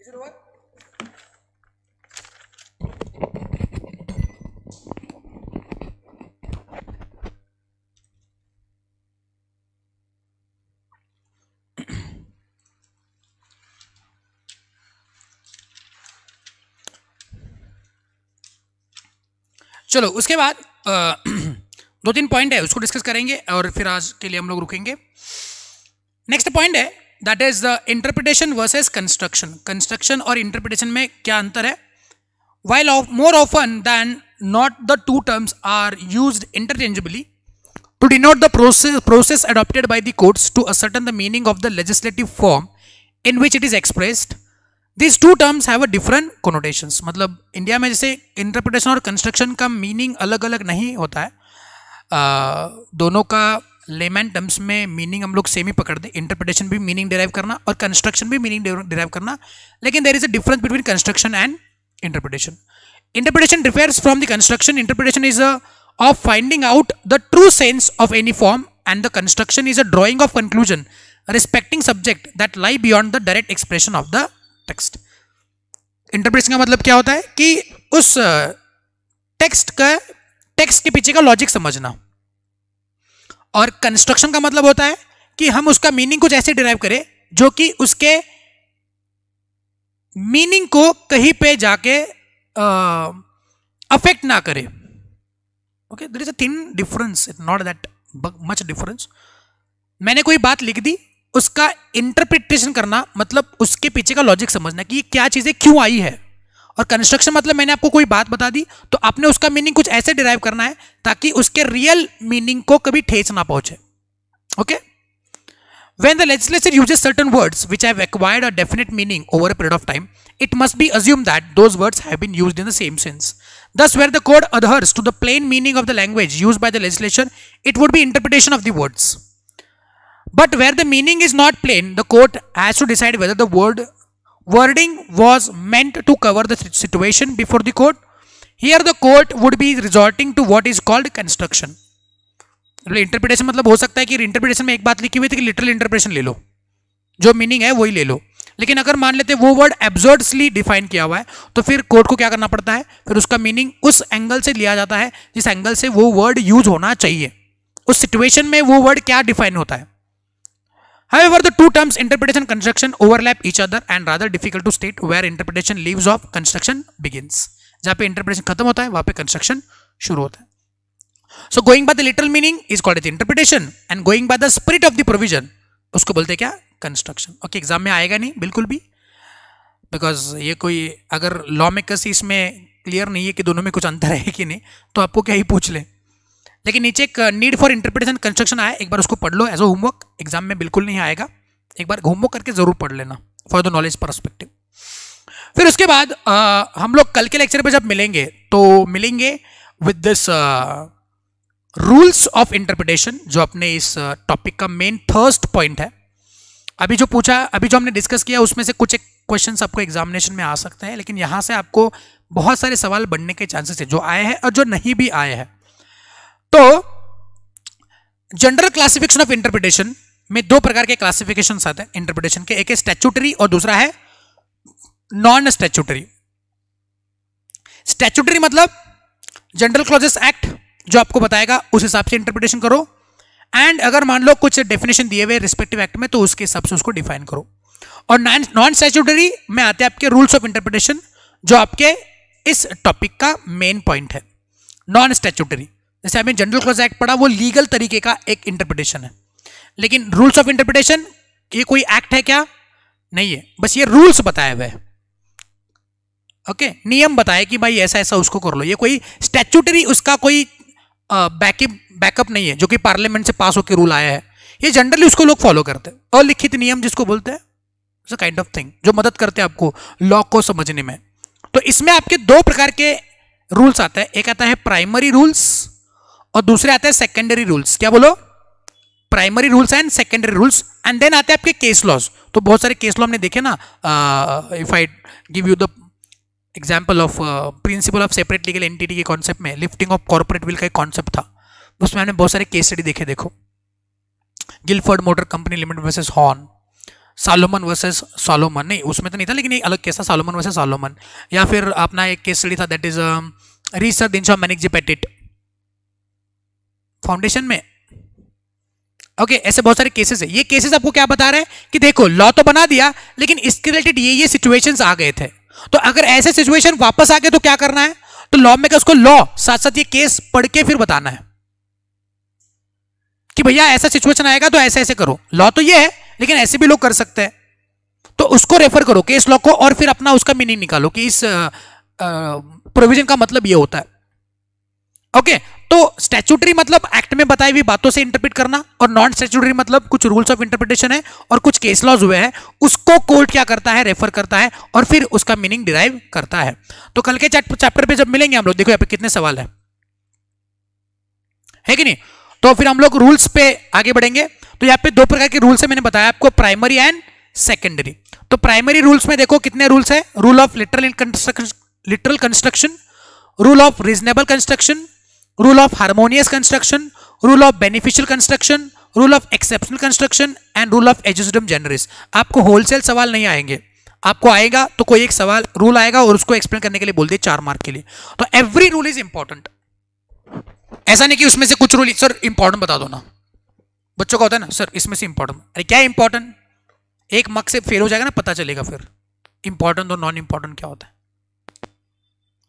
Is it what? चलो उसके बाद दो तीन पॉइंट है उसको डिस्कस करेंगे और फिर आज के लिए हम लोग रुकेंगे नेक्स्ट पॉइंट है that is interpretation versus construction construction और इंटरप्रिटेशन में क्या अंतर है while of more often than not the two terms are use interchangeably to denote the process process adopted by the courts to ascertain the meaning of the legislative form in which it is expressed this two terms have a different connotation मतलब India में जैसे interpretation और construction का meaning अलग अलग नहीं होता है uh, दोनों का लेमैन टर्म्स में मीनिंग हम लोग सेम ही पकड़ते हैं इंटरप्रिटेशन भी मीनिंग डिराइव करना और कंस्ट्रक्शन भी मीनिंग डिराइव करना लेकिन there is a difference between construction and interpretation interpretation differs from the construction interpretation is a of finding out the true sense of any form and the construction is a drawing of conclusion respecting subject that lie beyond the direct expression of the text interpretation का मतलब क्या होता है कि उस text uh, का text के पीछे का लॉजिक समझना और कंस्ट्रक्शन का मतलब होता है कि हम उसका मीनिंग कुछ ऐसे डिराइव करें जो कि उसके मीनिंग को कहीं पे जाके अफेक्ट ना करे okay there is a thin difference it not that much difference मैंने कोई बात लिख दी उसका इंटरप्रिटेशन करना मतलब उसके पीछे का लॉजिक समझना कि ये क्या चीज़ें क्यों आई है और कंस्ट्रक्शन मतलब मैंने आपको कोई बात बता दी तो आपने उसका मीनिंग कुछ ऐसे डिराइव करना है ताकि उसके रियल मीनिंग को कभी ठेस ना पहुंचे okay when the legislature use certain words which have acquired a definite meaning over a period of time it must be assume that those words have been use in the same sense thus where the court adheres to the plain meaning of the language use by the legislature it would be interpretation of the words but where the meaning is not plain the court has to decide whether the word wording was meant to cover the situation before the court. Here the court would be resorting to what is called construction. Interpretation मतलब, मतलब हो सकता है कि interpretation में एक बात लिखी हुई थी कि लिटरल इंटरप्रिटेशन ले लो जो मीनिंग है वही ले लो लेकिन अगर मान लेते वो वर्ड एब्जर्डसली डिफाइन किया हुआ है तो फिर कोर्ट को क्या करना पड़ता है फिर उसका मीनिंग उस एंगल से लिया जाता है जिस एंगल से वो वर्ड यूज होना चाहिए उस सिचुएशन में वो वर्ड क्या डिफाइन होता है However, the two terms interpretation construction overlap each other and rather difficult to state where interpretation leaves off construction begins. जहाँ पे interpretation खत्म होता है वहाँ पे construction शुरू होता है. So going by the literal meaning is called as interpretation and going by the spirit of the provision उसको बोलते हैं क्या construction. Okay, exam में आएगा नहीं बिल्कुल भी because ये कोई अगर लॉ मेकर्स इसमें क्लियर नहीं है कि दोनों में कुछ अंतर है कि नहीं तो आपको क्या ही पूछ लें लेकिन नीचे एक नीड फॉर इंटरप्रिटेशन कंस्ट्रक्शन आया एक बार उसको पढ़ लो एज अ होमवर्क एग्जाम में बिल्कुल नहीं आएगा एक बार होमवर्क करके जरूर पढ़ लेना फॉर द नॉलेज परस्पेक्टिव फिर उसके बाद आ, uh, हम लोग कल के लेक्चर पर जब मिलेंगे तो मिलेंगे with this rules of interpretation जो अपने इस टॉपिक uh, का मेन थर्स्ट पॉइंट है अभी जो पूछा अभी जो हमने डिस्कस किया उसमें से कुछ एक क्वेश्चन आपको एग्जामिनेशन में आ सकते हैं लेकिन यहाँ से आपको बहुत सारे सवाल बनने के चांसेस है जो आए हैं और जो नहीं भी आए हैं तो जनरल क्लासिफिकेशन ऑफ इंटरप्रिटेशन में दो प्रकार के क्लासिफिकेशन आते हैं इंटरप्रिटेशन के एक है स्टैचुटरी और दूसरा है नॉन स्टैचुटरी स्टैचूटरी मतलब जनरल क्लॉजेस एक्ट जो आपको बताएगा उस हिसाब से इंटरप्रिटेशन करो एंड अगर मान लो कुछ डेफिनेशन दिए हुए रिस्पेक्टिव एक्ट में तो उसके हिसाब से उसको डिफाइन करो और नॉन स्टैचुटरी में आते हैं आपके रूल्स ऑफ इंटरप्रिटेशन जो आपके इस टॉपिक का मेन पॉइंट है नॉन स्टैचुटरी जैसे हमें जनरल क्लॉज एक्ट पढ़ा वो लीगल तरीके का एक इंटरप्रिटेशन है लेकिन रूल्स ऑफ इंटरप्रिटेशन ये कोई एक्ट है क्या नहीं है बस ये रूल्स बताए हुए ओके नियम बताए कि भाई ऐसा ऐसा उसको कर लो ये कोई स्टेचुटरी उसका कोई बैकअप बैकअप नहीं है जो कि पार्लियामेंट से पास होकर रूल आया है ये जनरली उसको लोग फॉलो करते हैं अलिखित नियम जिसको बोलते हैं काइंड ऑफ थिंग जो मदद करते हैं आपको लॉ को समझने में तो इसमें आपके दो प्रकार के रूल्स आते हैं एक आता है प्राइमरी रूल्स और दूसरे आते हैं सेकेंडरी रूल्स क्या बोलो primary rules and secondary rules and then आते हैं आपके केस लॉस तो बहुत सारे केस लॉ हमने देखे ना if I give you the example of principle of separate legal entity के कॉन्सेप्ट में लिफ्टिंग ऑफ कॉर्पोरेट विल का एक कॉन्सेप्ट था उसमें हमने बहुत सारे केस स्टडी देखे देखो Gilford motor company limited versus Horne Salomon versus Salomon नहीं उसमें तो नहीं था लेकिन एक अलग केस था सालोमन वर्सेज सालोमन या फिर अपना एक केस स्टडी था that is research in Shaw manage foundation में ओके okay, ऐसे बहुत सारे केसेस है ये केसेस आपको क्या बता रहे हैं कि देखो लॉ तो बना दिया लेकिन इसके रिलेटेड ये ये सिचुएशंस आ गए थे तो अगर ऐसे सिचुएशन वापस आ गए तो क्या करना है तो लॉ मेकर उसको लॉ साथ साथ ये केस पढ़ के फिर बताना है कि भैया ऐसा सिचुएशन आएगा तो ऐसे ऐसे करो लॉ तो ये है लेकिन ऐसे भी लोग कर सकते हैं तो उसको रेफर करो केस लॉ को और फिर अपना उसका मीनिंग निकालो कि इस प्रोविजन का मतलब ये होता है ओके okay, तो स्टैचूटरी मतलब एक्ट में बताई हुई बातों से इंटरप्रिट करना और नॉन स्टैचूटरी मतलब कुछ रूल्स ऑफ इंटरप्रिटेशन है और कुछ केस लॉज हुए हैं उसको कोर्ट क्या करता है रेफर करता है और फिर उसका मीनिंग डिराइव करता है तो कल के चैप्टर पे जब मिलेंगे हम लोग देखो यहाँ पे कितने सवाल है, है कि नहीं तो फिर हम लोग रूल्स पे आगे बढ़ेंगे तो यहाँ पे दो प्रकार के रूल्स है मैंने बताया आपको प्राइमरी एंड सेकेंडरी तो प्राइमरी रूल्स में देखो कितने रूल्स है rule of literal literal construction rule of reasonable construction rule of harmonious construction rule of beneficial construction rule of exceptional construction and rule of ejusdem generis आपको wholesale सवाल नहीं आएंगे आपको आएगा तो कोई एक सवाल रूल आएगा और उसको एक्सप्लेन करने के लिए बोल दिए चार मार्क के लिए तो एवरी रूल इज इंपॉर्टेंट ऐसा नहीं कि उसमें से कुछ रूल सर इंपॉर्टेंट बता दो ना बच्चों का होता है ना सर इसमें से इंपॉर्टेंट अरे क्या इंपॉर्टेंट एक मार्क से फेल हो जाएगा ना पता चलेगा फिर इंपॉर्टेंट और नॉन इंपॉर्टेंट क्या होता है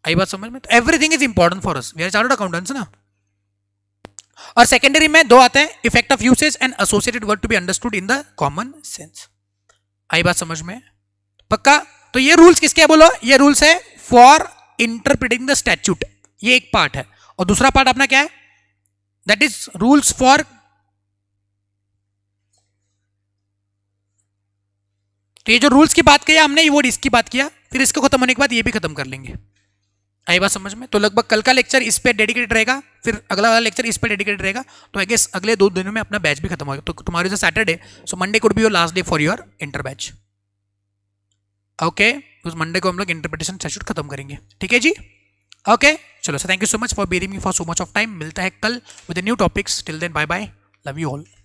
आई बात समझ में तो everything is important for us we are chart accountants ना और सेकेंडरी में दो आते हैं effect of usage and associated word to be understood in the common sense आई बात समझ में पक्का तो ये रूल्स किसके बोलो ये रूल्स है फॉर इंटरप्रिटिंग द स्टैच्यूट ये एक पार्ट है और दूसरा पार्ट अपना क्या है दैट इज रूल्स फॉर तो ये जो रूल्स की बात किया हमने ये वो इसकी बात किया फिर इसको खत्म होने के बाद ये भी खत्म कर लेंगे आई बात समझ में तो लगभग कल का लेक्चर इस पर डेडिकेटेड रहेगा फिर अगला वाला लेक्चर इस पर डेडिकेटेड रहेगा तो आई गेस अगले दो दिनों में अपना बैच भी खत्म होगा तो तुम्हारे जो Saturday so Monday could be your last day for your inter batch okay उस मंडे को हम लोग इंटरप्रिटेशन सेशन खत्म करेंगे ठीक है जी ओके okay, चलो sir thank you so much for bearing me for so much of time मिलता है कल with new topics till then bye bye love you all